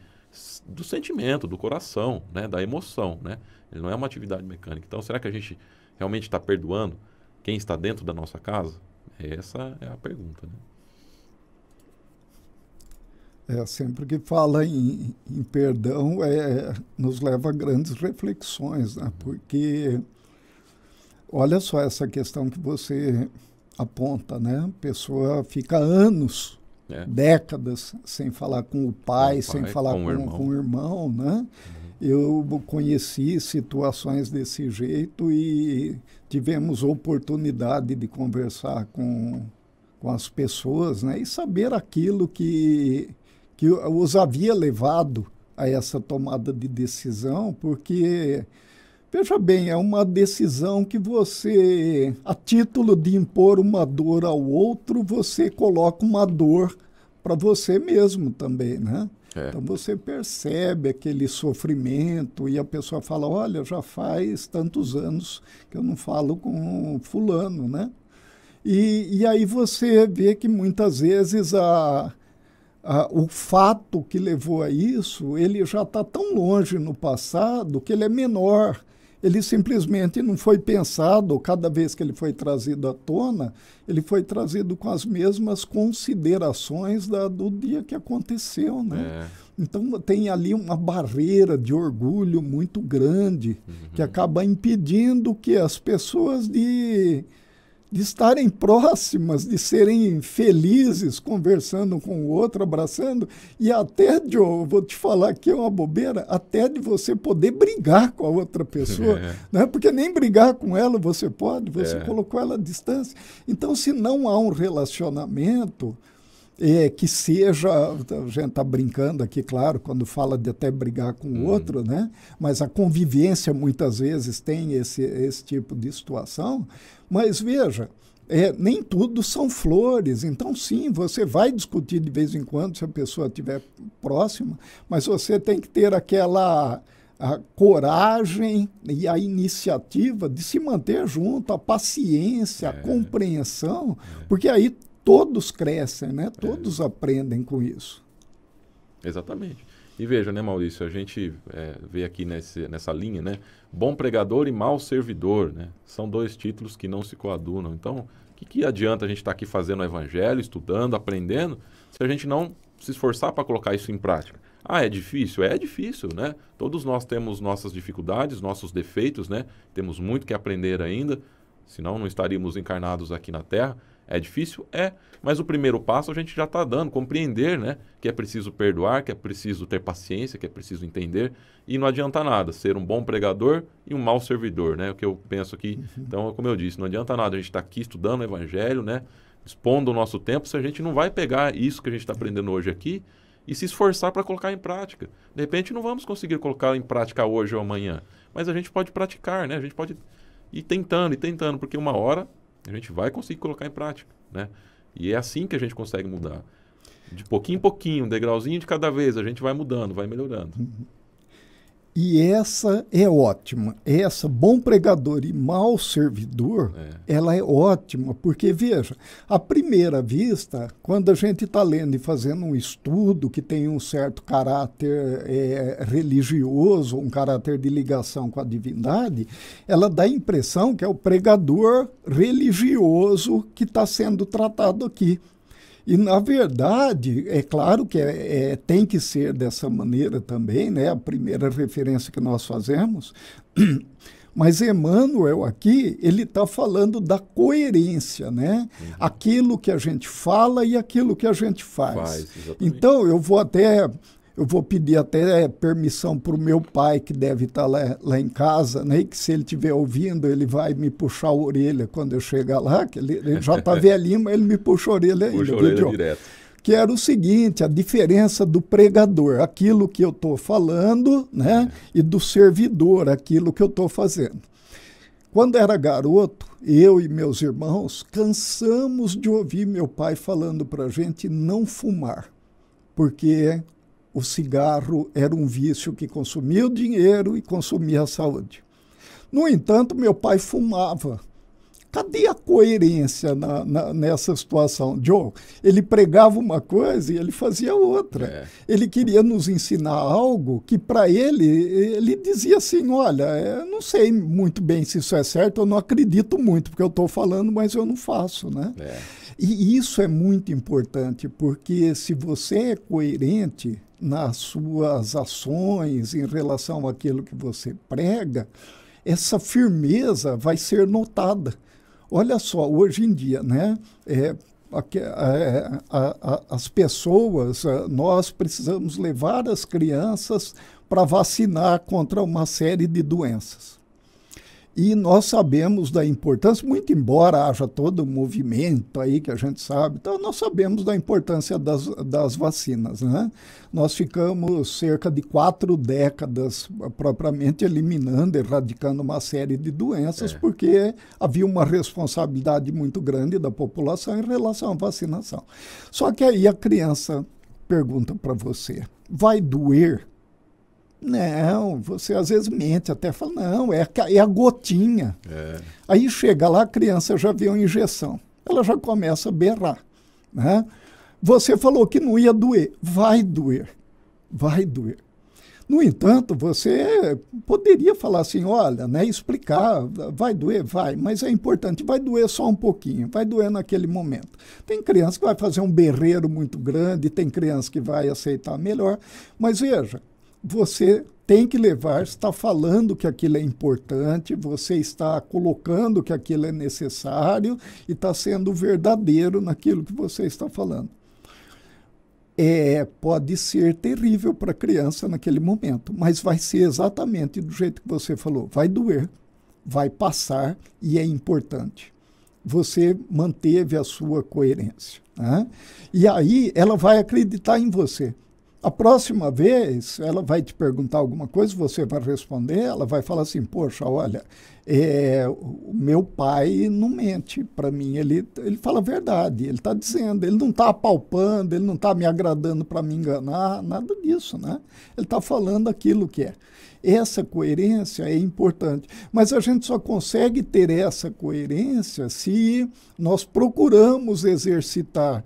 do sentimento, do coração, né? da emoção. Né? Ele não é uma atividade mecânica. Então, será que a gente realmente está perdoando quem está dentro da nossa casa? É essa é a pergunta. Né? É, sempre que fala em, em perdão, é, nos leva a grandes reflexões, né? porque olha só essa questão que você aponta, né? A pessoa fica anos é. décadas sem falar com o pai, com o pai sem falar com, com, o irmão, com o irmão né? Uhum. Eu conheci situações desse jeito e tivemos oportunidade de conversar com, com as pessoas né? e saber aquilo que, que os havia levado a essa tomada de decisão, porque Veja bem, é uma decisão que você, a título de impor uma dor ao outro, você coloca uma dor para você mesmo também, né? É. Então você percebe aquele sofrimento e a pessoa fala: Olha, já faz tantos anos que eu não falo com Fulano, né? E, e aí você vê que muitas vezes a, a, o fato que levou a isso ele já está tão longe no passado que ele é menor ele simplesmente não foi pensado, cada vez que ele foi trazido à tona, ele foi trazido com as mesmas considerações da, do dia que aconteceu, né? É. Então tem ali uma barreira de orgulho muito grande uhum. que acaba impedindo que as pessoas de de estarem próximas, de serem felizes, conversando com o outro, abraçando, e até, Joe, vou te falar que é uma bobeira, até de você poder brigar com a outra pessoa, é. né? porque nem brigar com ela você pode, você é. colocou ela à distância. Então, se não há um relacionamento, é, que seja, a gente está brincando aqui, claro, quando fala de até brigar com o uhum. outro, né? mas a convivência muitas vezes tem esse, esse tipo de situação. Mas veja, é, nem tudo são flores. Então, sim, você vai discutir de vez em quando se a pessoa estiver próxima, mas você tem que ter aquela a coragem e a iniciativa de se manter junto, a paciência, é. a compreensão, é. porque aí todos crescem, né? É. Todos é. aprendem com isso. Exatamente. E veja, né, Maurício, a gente é, vê aqui nesse, nessa linha, né? Bom pregador e mau servidor, né? São dois títulos que não se coadunam. Então, o que, que adianta a gente estar tá aqui fazendo o evangelho, estudando, aprendendo, se a gente não se esforçar para colocar isso em prática? Ah, é difícil? É difícil, né? Todos nós temos nossas dificuldades, nossos defeitos, né? Temos muito que aprender ainda, senão não estaríamos encarnados aqui na Terra. É difícil? É. Mas o primeiro passo a gente já está dando, compreender, né? Que é preciso perdoar, que é preciso ter paciência, que é preciso entender. E não adianta nada ser um bom pregador e um mau servidor, né? O que eu penso aqui. Uhum. Então, como eu disse, não adianta nada a gente estar tá aqui estudando o evangelho, né? Expondo o nosso tempo, se a gente não vai pegar isso que a gente está aprendendo hoje aqui e se esforçar para colocar em prática. De repente, não vamos conseguir colocar em prática hoje ou amanhã, mas a gente pode praticar, né? A gente pode ir tentando e tentando, porque uma hora a gente vai conseguir colocar em prática, né? E é assim que a gente consegue mudar. De pouquinho em pouquinho, um degrauzinho de cada vez, a gente vai mudando, vai melhorando. Uhum. E essa é ótima. Essa, bom pregador e mau servidor, é. ela é ótima, porque, veja, à primeira vista, quando a gente está lendo e fazendo um estudo que tem um certo caráter é, religioso, um caráter de ligação com a divindade, ela dá a impressão que é o pregador religioso que está sendo tratado aqui. E, na verdade, é claro que é, é, tem que ser dessa maneira também, né? a primeira referência que nós fazemos, mas Emmanuel aqui, ele está falando da coerência, né? Uhum. Aquilo que a gente fala e aquilo que a gente faz. faz então, eu vou até eu vou pedir até é, permissão para o meu pai, que deve estar tá lá, lá em casa, né? E que se ele estiver ouvindo, ele vai me puxar a orelha quando eu chegar lá, que ele, ele já está velhinho, mas ele me puxa a orelha ainda. Puxa a orelha direto. Que era o seguinte, a diferença do pregador, aquilo que eu estou falando, né? É. E do servidor, aquilo que eu estou fazendo. Quando era garoto, eu e meus irmãos cansamos de ouvir meu pai falando para a gente não fumar, porque o cigarro era um vício que consumia o dinheiro e consumia a saúde. No entanto, meu pai fumava. Cadê a coerência na, na, nessa situação? Joe, ele pregava uma coisa e ele fazia outra. É. Ele queria nos ensinar algo que, para ele, ele dizia assim: olha, eu é, não sei muito bem se isso é certo, eu não acredito muito, porque eu estou falando, mas eu não faço. Né? É. E isso é muito importante, porque se você é coerente, nas suas ações em relação àquilo que você prega, essa firmeza vai ser notada. Olha só, hoje em dia, né? É, a, é, a, a, as pessoas, é, nós precisamos levar as crianças para vacinar contra uma série de doenças. E nós sabemos da importância, muito embora haja todo o movimento aí que a gente sabe, então nós sabemos da importância das, das vacinas. Né? Nós ficamos cerca de quatro décadas propriamente eliminando, erradicando uma série de doenças, é. porque havia uma responsabilidade muito grande da população em relação à vacinação. Só que aí a criança pergunta para você: vai doer? Não, você às vezes mente, até fala, não, é, a, é a gotinha. É. Aí chega lá, a criança já vê uma injeção, ela já começa a berrar. Né? Você falou que não ia doer, vai doer, vai doer. No entanto, você poderia falar assim, olha, né, explicar, vai doer, vai, mas é importante, vai doer só um pouquinho, vai doer naquele momento. Tem criança que vai fazer um berreiro muito grande, tem criança que vai aceitar melhor, mas veja, você tem que levar, está falando que aquilo é importante, você está colocando que aquilo é necessário e está sendo verdadeiro naquilo que você está falando. É, pode ser terrível para a criança naquele momento, mas vai ser exatamente do jeito que você falou. Vai doer, vai passar e é importante. Você manteve a sua coerência. Né? E aí ela vai acreditar em você. A próxima vez, ela vai te perguntar alguma coisa, você vai responder, ela vai falar assim: Poxa, olha, é, o meu pai não mente para mim, ele, ele fala a verdade, ele está dizendo, ele não está apalpando, ele não está me agradando para me enganar, nada disso, né? Ele está falando aquilo que é. Essa coerência é importante, mas a gente só consegue ter essa coerência se nós procuramos exercitar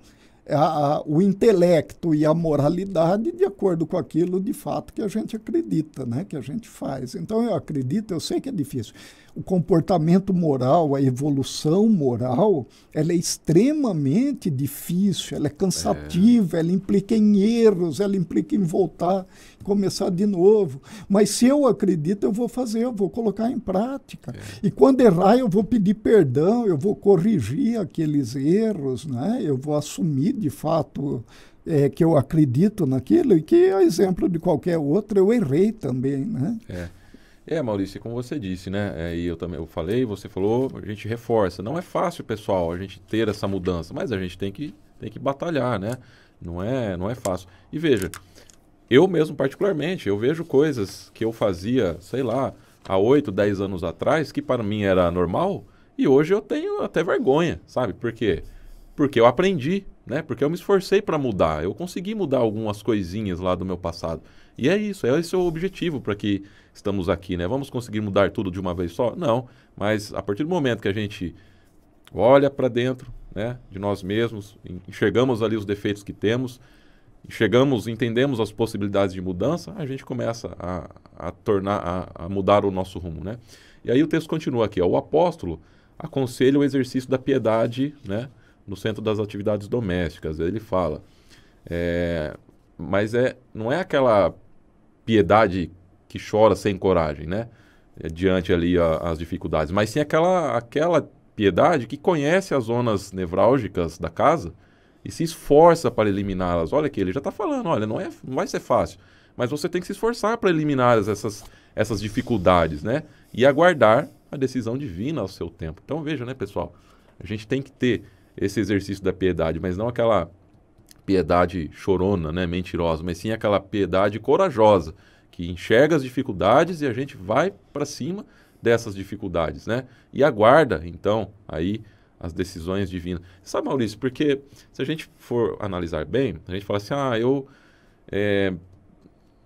a, a, o intelecto e a moralidade de acordo com aquilo de fato que a gente acredita, né? que a gente faz. Então eu acredito, eu sei que é difícil o comportamento moral, a evolução moral, ela é extremamente difícil, ela é cansativa, é. ela implica em erros, ela implica em voltar, começar de novo. Mas se eu acredito, eu vou fazer, eu vou colocar em prática. É. E quando errar, eu vou pedir perdão, eu vou corrigir aqueles erros, né? eu vou assumir de fato é, que eu acredito naquilo e que, a exemplo de qualquer outro, eu errei também. Né? É. É, Maurício, como você disse, né? É, e eu também eu falei, você falou, a gente reforça. Não é fácil, pessoal, a gente ter essa mudança, mas a gente tem que, tem que batalhar, né? Não é, não é fácil. E veja, eu mesmo particularmente, eu vejo coisas que eu fazia, sei lá, há 8, 10 anos atrás, que para mim era normal, e hoje eu tenho até vergonha, sabe? Por quê? Porque eu aprendi, né? Porque eu me esforcei para mudar, eu consegui mudar algumas coisinhas lá do meu passado. E é isso, é esse o objetivo para que estamos aqui, né? Vamos conseguir mudar tudo de uma vez só? Não, mas a partir do momento que a gente olha para dentro, né, de nós mesmos, enxergamos ali os defeitos que temos, chegamos, entendemos as possibilidades de mudança, a gente começa a, a tornar, a, a, mudar o nosso rumo, né? E aí o texto continua aqui, ó, o apóstolo aconselha o exercício da piedade, né, no centro das atividades domésticas. Ele fala, é, mas é, não é aquela piedade que chora sem coragem, né? É, diante ali a, as dificuldades. Mas sim aquela, aquela piedade que conhece as zonas nevrálgicas da casa e se esforça para eliminá-las. Olha que ele já está falando, olha, não, é, não vai ser fácil, mas você tem que se esforçar para eliminar essas, essas dificuldades, né? E aguardar a decisão divina ao seu tempo. Então veja, né, pessoal, a gente tem que ter esse exercício da piedade, mas não aquela piedade chorona, né, mentirosa, mas sim aquela piedade corajosa que enxerga as dificuldades e a gente vai para cima dessas dificuldades, né? E aguarda, então, aí as decisões divinas. Sabe, Maurício, porque se a gente for analisar bem, a gente fala assim, ah, eu é,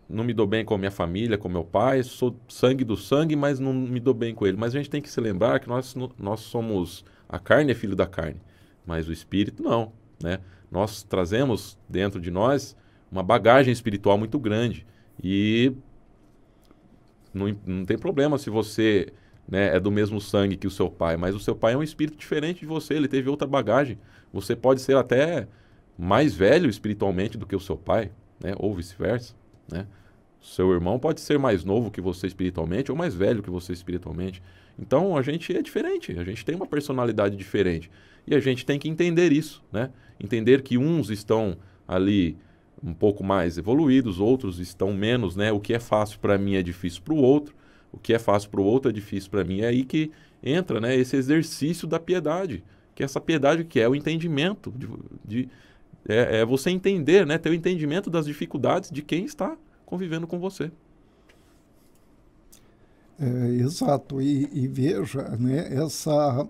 não me dou bem com a minha família, com meu pai, sou sangue do sangue, mas não me dou bem com ele. Mas a gente tem que se lembrar que nós, nós somos, a carne é filho da carne, mas o espírito não, né? Nós trazemos dentro de nós uma bagagem espiritual muito grande, e não, não tem problema se você né, é do mesmo sangue que o seu pai, mas o seu pai é um espírito diferente de você, ele teve outra bagagem. Você pode ser até mais velho espiritualmente do que o seu pai, né, ou vice-versa. Né? Seu irmão pode ser mais novo que você espiritualmente ou mais velho que você espiritualmente. Então a gente é diferente, a gente tem uma personalidade diferente. E a gente tem que entender isso, né? Entender que uns estão ali um pouco mais evoluídos, outros estão menos, né? O que é fácil para mim é difícil para o outro, o que é fácil para o outro é difícil para mim. É aí que entra, né, esse exercício da piedade, que é essa piedade que é o entendimento de, de é, é, você entender, né, ter o entendimento das dificuldades de quem está convivendo com você. É, exato, e, e, veja, né, essa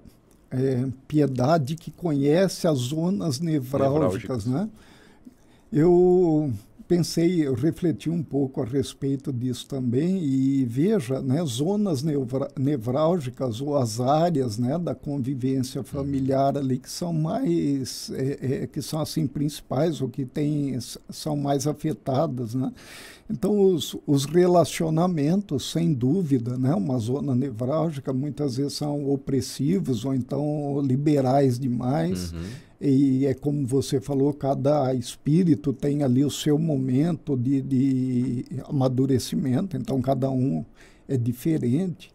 é, piedade que conhece as zonas nevrálgicas, nevrálgicas. né? Eu pensei, eu refleti um pouco a respeito disso também e veja, né, zonas nevrálgicas ou as áreas, né, da convivência familiar ali que são mais, é, é, que são assim principais ou que tem, são mais afetadas, né? Então os, os relacionamentos, sem dúvida, né, uma zona nevrálgica muitas vezes são opressivos ou então liberais demais. Uhum e é como você falou, cada espírito tem ali o seu momento de, de amadurecimento, então cada um é diferente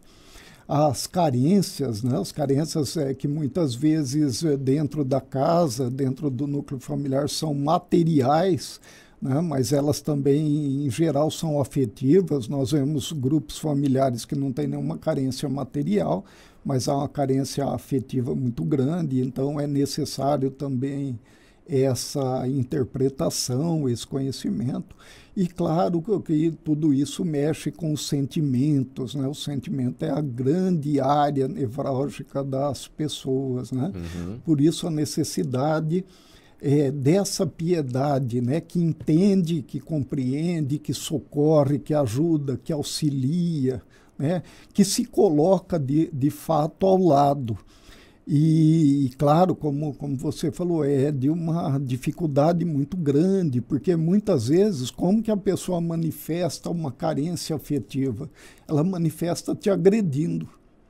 as carências, né? as carências é, que muitas vezes eh, dentro da casa, dentro do núcleo familiar, são materiais, né? mas elas também, em geral, são afetivas. Nós vemos grupos familiares que não têm nenhuma carência material, mas há uma carência afetiva muito grande, então é necessário também essa interpretação, esse conhecimento. E claro que tudo isso mexe com os sentimentos, né? O sentimento é a grande área nevrálgica das pessoas, né? Uhum. Por isso a necessidade é, dessa piedade, né? Que entende, que compreende, que socorre, que ajuda, que auxilia, né, que se coloca de, de fato ao lado. E, e, claro, como, como você falou, é de uma dificuldade muito grande, porque muitas vezes, como que a pessoa manifesta uma carência afetiva? Ela manifesta te agredindo.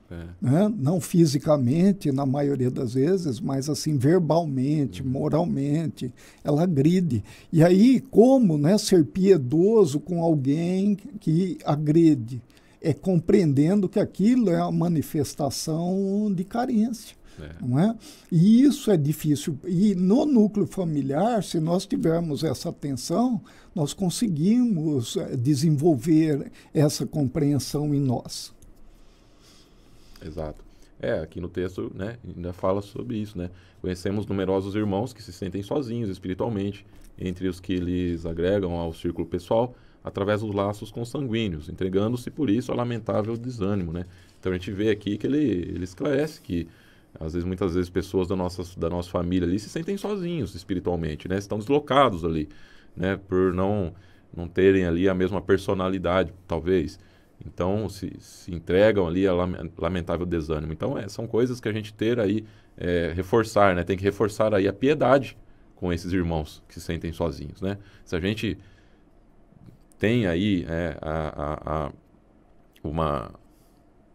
É. Né? Não fisicamente, na maioria das vezes, mas assim, verbalmente, uhum. moralmente, ela agride. E aí, como né, ser piedoso com alguém que agrede? é compreendendo que aquilo é a manifestação de carência. É. Não é? E isso é difícil. E no núcleo familiar, se nós tivermos essa atenção, nós conseguimos eh, desenvolver essa compreensão em nós. Exato. É, aqui no texto né, ainda fala sobre isso. Né? Conhecemos numerosos irmãos que se sentem sozinhos espiritualmente, entre os que lhes agregam ao círculo pessoal através dos laços consanguíneos, entregando-se por isso a lamentável desânimo, né? Então a gente vê aqui que ele, ele esclarece que às vezes muitas vezes pessoas da nossa da nossa família ali se sentem sozinhos espiritualmente, né? Estão deslocados ali, né? Por não não terem ali a mesma personalidade, talvez. Então se, se entregam ali a lamentável desânimo. Então é, são coisas que a gente ter aí é, reforçar, né? Tem que reforçar aí a piedade com esses irmãos que se sentem sozinhos, né? Se a gente tem aí é, a, a, a uma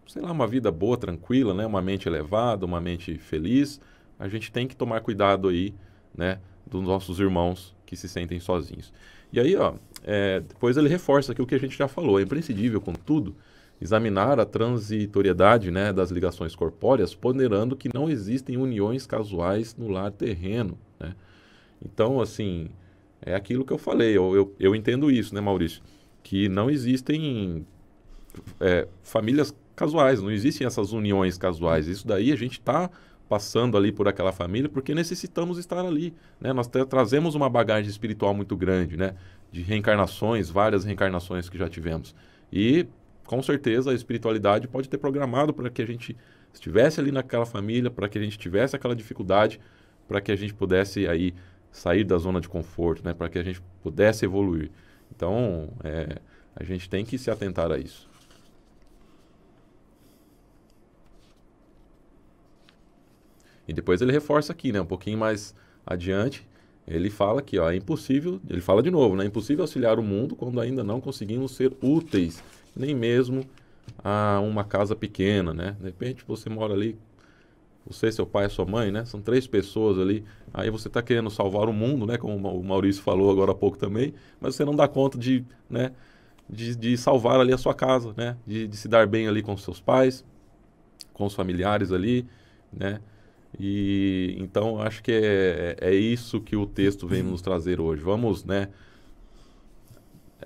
sei lá uma vida boa, tranquila, né? Uma mente elevada, uma mente feliz, a gente tem que tomar cuidado aí, né? Dos nossos irmãos que se sentem sozinhos. E aí, ó, é, depois ele reforça aqui o que a gente já falou. É imprescindível, contudo, examinar a transitoriedade né, das ligações corpóreas, ponderando que não existem uniões casuais no lar terreno. Né? Então, assim, é aquilo que eu falei, eu, eu, eu entendo isso, né, Maurício? Que não existem é, famílias casuais, não existem essas uniões casuais. Isso daí a gente está passando ali por aquela família porque necessitamos estar ali, né? Nós trazemos uma bagagem espiritual muito grande, né? De reencarnações, várias reencarnações que já tivemos. E com certeza a espiritualidade pode ter programado para que a gente estivesse ali naquela família, para que a gente tivesse aquela dificuldade, para que a gente pudesse aí sair da zona de conforto, né, para que a gente pudesse evoluir. Então, é, a gente tem que se atentar a isso. E depois ele reforça aqui, né, um pouquinho mais adiante, ele fala aqui, ó, é impossível, ele fala de novo, né, é impossível auxiliar o mundo quando ainda não conseguimos ser úteis, nem mesmo a uma casa pequena, né? De repente você mora ali você, seu pai, sua mãe, né? São três pessoas ali. Aí você está querendo salvar o mundo, né? Como o Maurício falou agora há pouco também, mas você não dá conta de, né? De, de salvar ali a sua casa, né? De, de se dar bem ali com seus pais, com os familiares ali, né? E então acho que é, é, é isso que o texto vem nos trazer hoje. Vamos, né?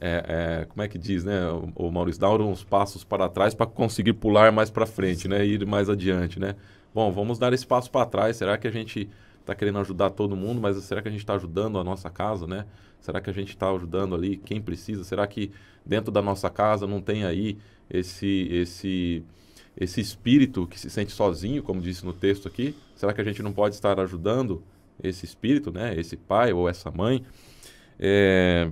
É, é, como é que diz, né? O, o Maurício, dar uns passos para trás para conseguir pular mais para frente, né? Ir mais adiante, né? bom, vamos dar esse passo para trás, será que a gente está querendo ajudar todo mundo, mas será que a gente está ajudando a nossa casa, né? Será que a gente está ajudando ali quem precisa? Será que dentro da nossa casa não tem aí esse esse esse espírito que se sente sozinho, como disse no texto aqui? Será que a gente não pode estar ajudando esse espírito, né? Esse pai ou essa mãe? É...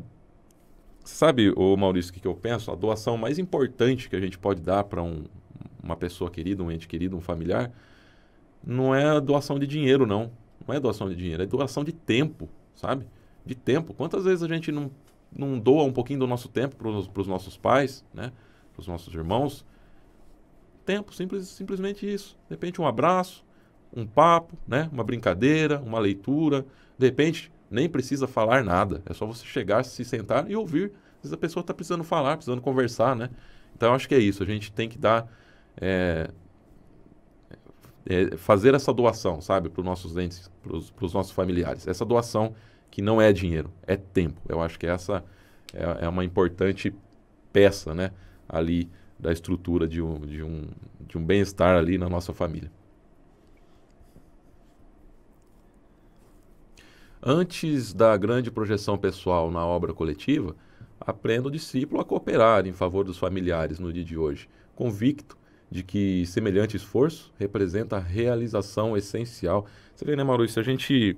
Sabe, o Maurício, o que, que eu penso? A doação mais importante que a gente pode dar para um, uma pessoa querida, um ente querido, um familiar, não é doação de dinheiro, não. Não é doação de dinheiro, é doação de tempo, sabe? De tempo. Quantas vezes a gente não, não doa um pouquinho do nosso tempo para os nossos pais, né? Para os nossos irmãos? Tempo, simples, simplesmente isso. De repente, um abraço, um papo, né? Uma brincadeira, uma leitura. De repente, nem precisa falar nada. É só você chegar, se sentar e ouvir. Às vezes a pessoa está precisando falar, precisando conversar, né? Então, eu acho que é isso. A gente tem que dar... É, é, fazer essa doação, sabe, para os nossos entes, para os nossos familiares. Essa doação que não é dinheiro, é tempo. Eu acho que essa é, é uma importante peça, né, ali da estrutura de um, de um, de um bem-estar ali na nossa família. Antes da grande projeção pessoal na obra coletiva, aprenda o discípulo a cooperar em favor dos familiares no dia de hoje, convicto de que semelhante esforço representa a realização essencial. Você vê, né, Maurício? A gente,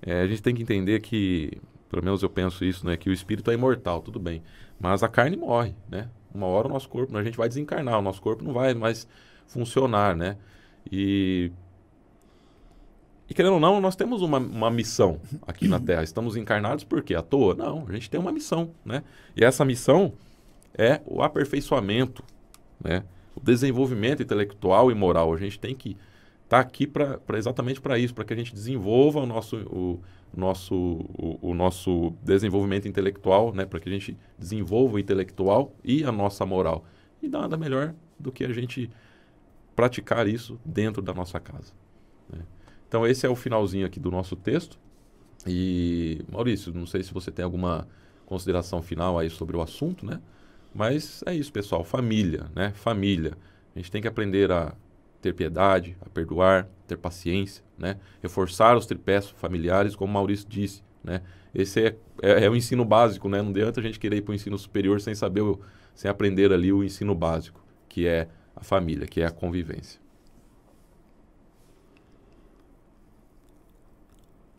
é, a gente tem que entender que, pelo menos eu penso isso, né? Que o espírito é imortal, tudo bem. Mas a carne morre, né? Uma hora o nosso corpo, a gente vai desencarnar, o nosso corpo não vai mais funcionar, né? E e querendo ou não, nós temos uma, uma missão aqui na Terra. Estamos encarnados por quê? à toa? Não, a gente tem uma missão, né? E essa missão é o aperfeiçoamento, né? o desenvolvimento intelectual e moral. A gente tem que estar tá aqui pra, pra exatamente para isso, para que a gente desenvolva o nosso, o, nosso, o, o nosso desenvolvimento intelectual, né? para que a gente desenvolva o intelectual e a nossa moral. E nada melhor do que a gente praticar isso dentro da nossa casa. Né? Então, esse é o finalzinho aqui do nosso texto. E, Maurício, não sei se você tem alguma consideração final aí sobre o assunto, né? Mas é isso, pessoal. Família, né? Família. A gente tem que aprender a ter piedade, a perdoar, ter paciência, né? Reforçar os tripés familiares, como Maurício disse, né? Esse é, é, é o ensino básico, né? Não adianta a gente querer ir para o ensino superior sem saber, o, sem aprender ali o ensino básico, que é a família, que é a convivência.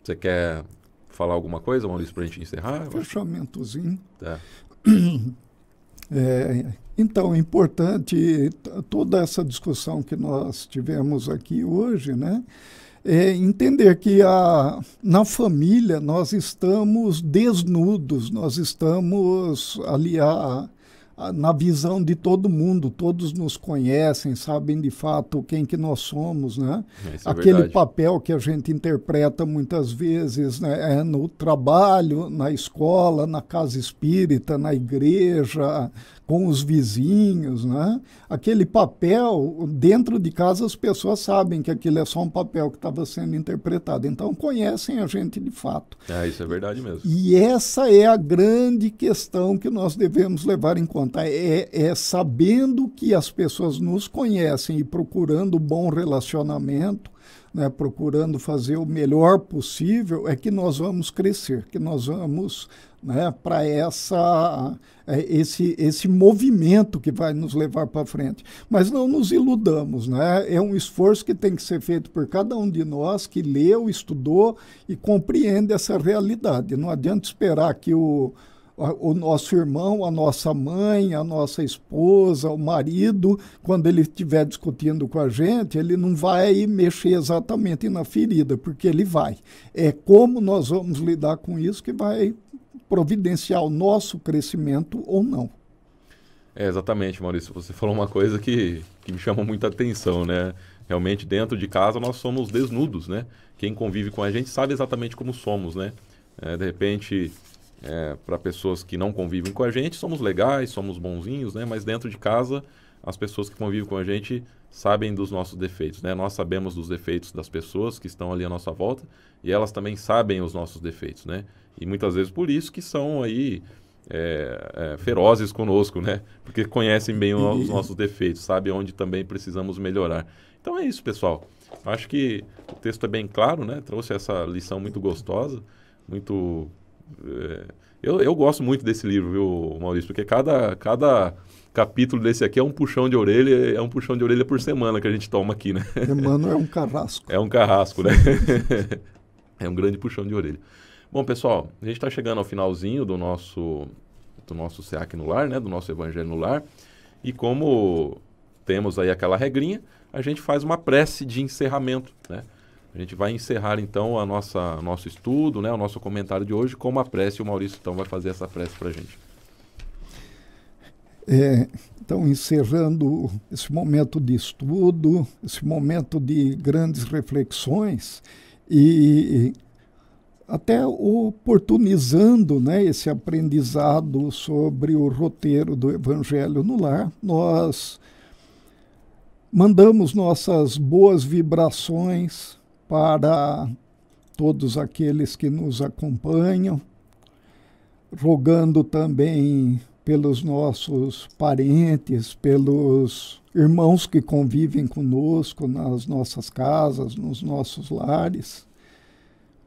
Você quer falar alguma coisa, Maurício, para a gente encerrar? Fechamentozinho. Tá. É, então, é importante toda essa discussão que nós tivemos aqui hoje, né? É entender que a, na família nós estamos desnudos, nós estamos ali a, na visão de todo mundo, todos nos conhecem, sabem de fato quem que nós somos, né? É, isso é Aquele é papel que a gente interpreta muitas vezes né? É no trabalho, na escola, na casa espírita, na igreja, com os vizinhos, né? Aquele papel, dentro de casa as pessoas sabem que aquilo é só um papel que estava sendo interpretado, então conhecem a gente de fato. É, isso é verdade mesmo. E essa é a grande questão que nós devemos levar em conta, é, é sabendo que as pessoas nos conhecem e procurando bom relacionamento, né, procurando fazer o melhor possível, é que nós vamos crescer, que nós vamos né, para essa é, esse, esse movimento que vai nos levar para frente. Mas não nos iludamos, né? é um esforço que tem que ser feito por cada um de nós que leu, estudou e compreende essa realidade. Não adianta esperar que o o nosso irmão, a nossa mãe, a nossa esposa, o marido, quando ele estiver discutindo com a gente, ele não vai mexer exatamente na ferida, porque ele vai. É como nós vamos lidar com isso que vai providenciar o nosso crescimento ou não. É, exatamente, Maurício. Você falou uma coisa que, que me chama muita atenção, né? Realmente, dentro de casa, nós somos desnudos, né? Quem convive com a gente sabe exatamente como somos, né? É, de repente, é, para pessoas que não convivem com a gente, somos legais, somos bonzinhos, né? Mas dentro de casa, as pessoas que convivem com a gente sabem dos nossos defeitos, né? Nós sabemos dos defeitos das pessoas que estão ali à nossa volta e elas também sabem os nossos defeitos, né? E muitas vezes por isso que são aí é, é, ferozes conosco, né? Porque conhecem bem os nossos defeitos, sabem onde também precisamos melhorar. Então é isso, pessoal. Acho que o texto é bem claro, né? Trouxe essa lição muito gostosa, muito é, eu, eu gosto muito desse livro, viu, Maurício? Porque cada, cada capítulo desse aqui é um puxão de orelha, é um puxão de orelha por semana que a gente toma aqui, né? Semana é, é um carrasco. É um carrasco, né? é um grande puxão de orelha. Bom, pessoal, a gente está chegando ao finalzinho do nosso, do nosso SEAC no lar, né? Do nosso Evangelho no lar. E como temos aí aquela regrinha, a gente faz uma prece de encerramento, né? A gente vai encerrar então a nossa nosso estudo, né, o nosso comentário de hoje com uma prece. O Maurício então vai fazer essa prece para a gente. É, então, encerrando esse momento de estudo, esse momento de grandes reflexões e até oportunizando né, esse aprendizado sobre o roteiro do Evangelho no Lar, nós mandamos nossas boas vibrações para todos aqueles que nos acompanham, rogando também pelos nossos parentes, pelos irmãos que convivem conosco nas nossas casas, nos nossos lares,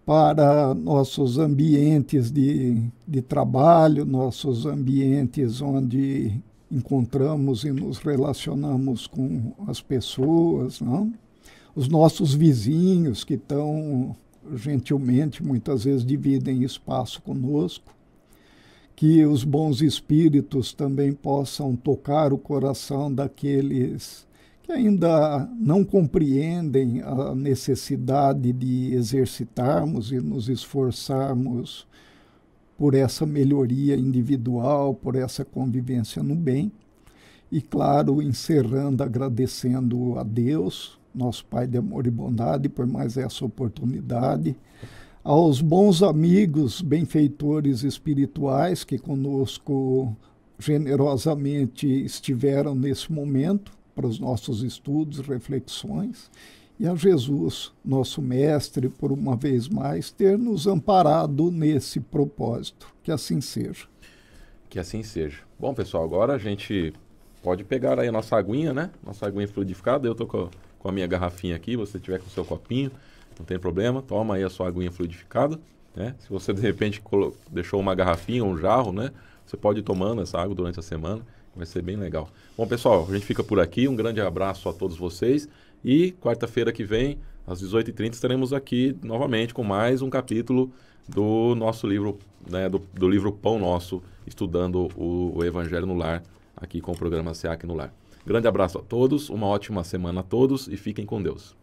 para nossos ambientes de, de trabalho, nossos ambientes onde encontramos e nos relacionamos com as pessoas, não? os nossos vizinhos que estão gentilmente muitas vezes dividem espaço conosco, que os bons espíritos também possam tocar o coração daqueles que ainda não compreendem a necessidade de exercitarmos e nos esforçarmos por essa melhoria individual, por essa convivência no bem. E, claro, encerrando agradecendo a Deus nosso Pai de amor e bondade, por mais essa oportunidade. Aos bons amigos, benfeitores espirituais que conosco generosamente estiveram nesse momento para os nossos estudos, reflexões, e a Jesus, nosso Mestre, por uma vez mais, ter nos amparado nesse propósito. Que assim seja. Que assim seja. Bom, pessoal, agora a gente pode pegar aí a nossa aguinha, né? Nossa aguinha fluidificada. Eu tô com com a minha garrafinha aqui, você tiver com o seu copinho, não tem problema, toma aí a sua aguinha fluidificada, né? Se você de repente deixou uma garrafinha ou um jarro, né? Você pode ir tomando essa água durante a semana, vai ser bem legal. Bom, pessoal, a gente fica por aqui, um grande abraço a todos vocês e quarta-feira que vem, às 18h30, estaremos aqui novamente com mais um capítulo do nosso livro, né, do, do livro Pão Nosso, estudando o, o Evangelho no Lar, aqui com o programa SEAC no Lar. Grande abraço a todos, uma ótima semana a todos e fiquem com Deus.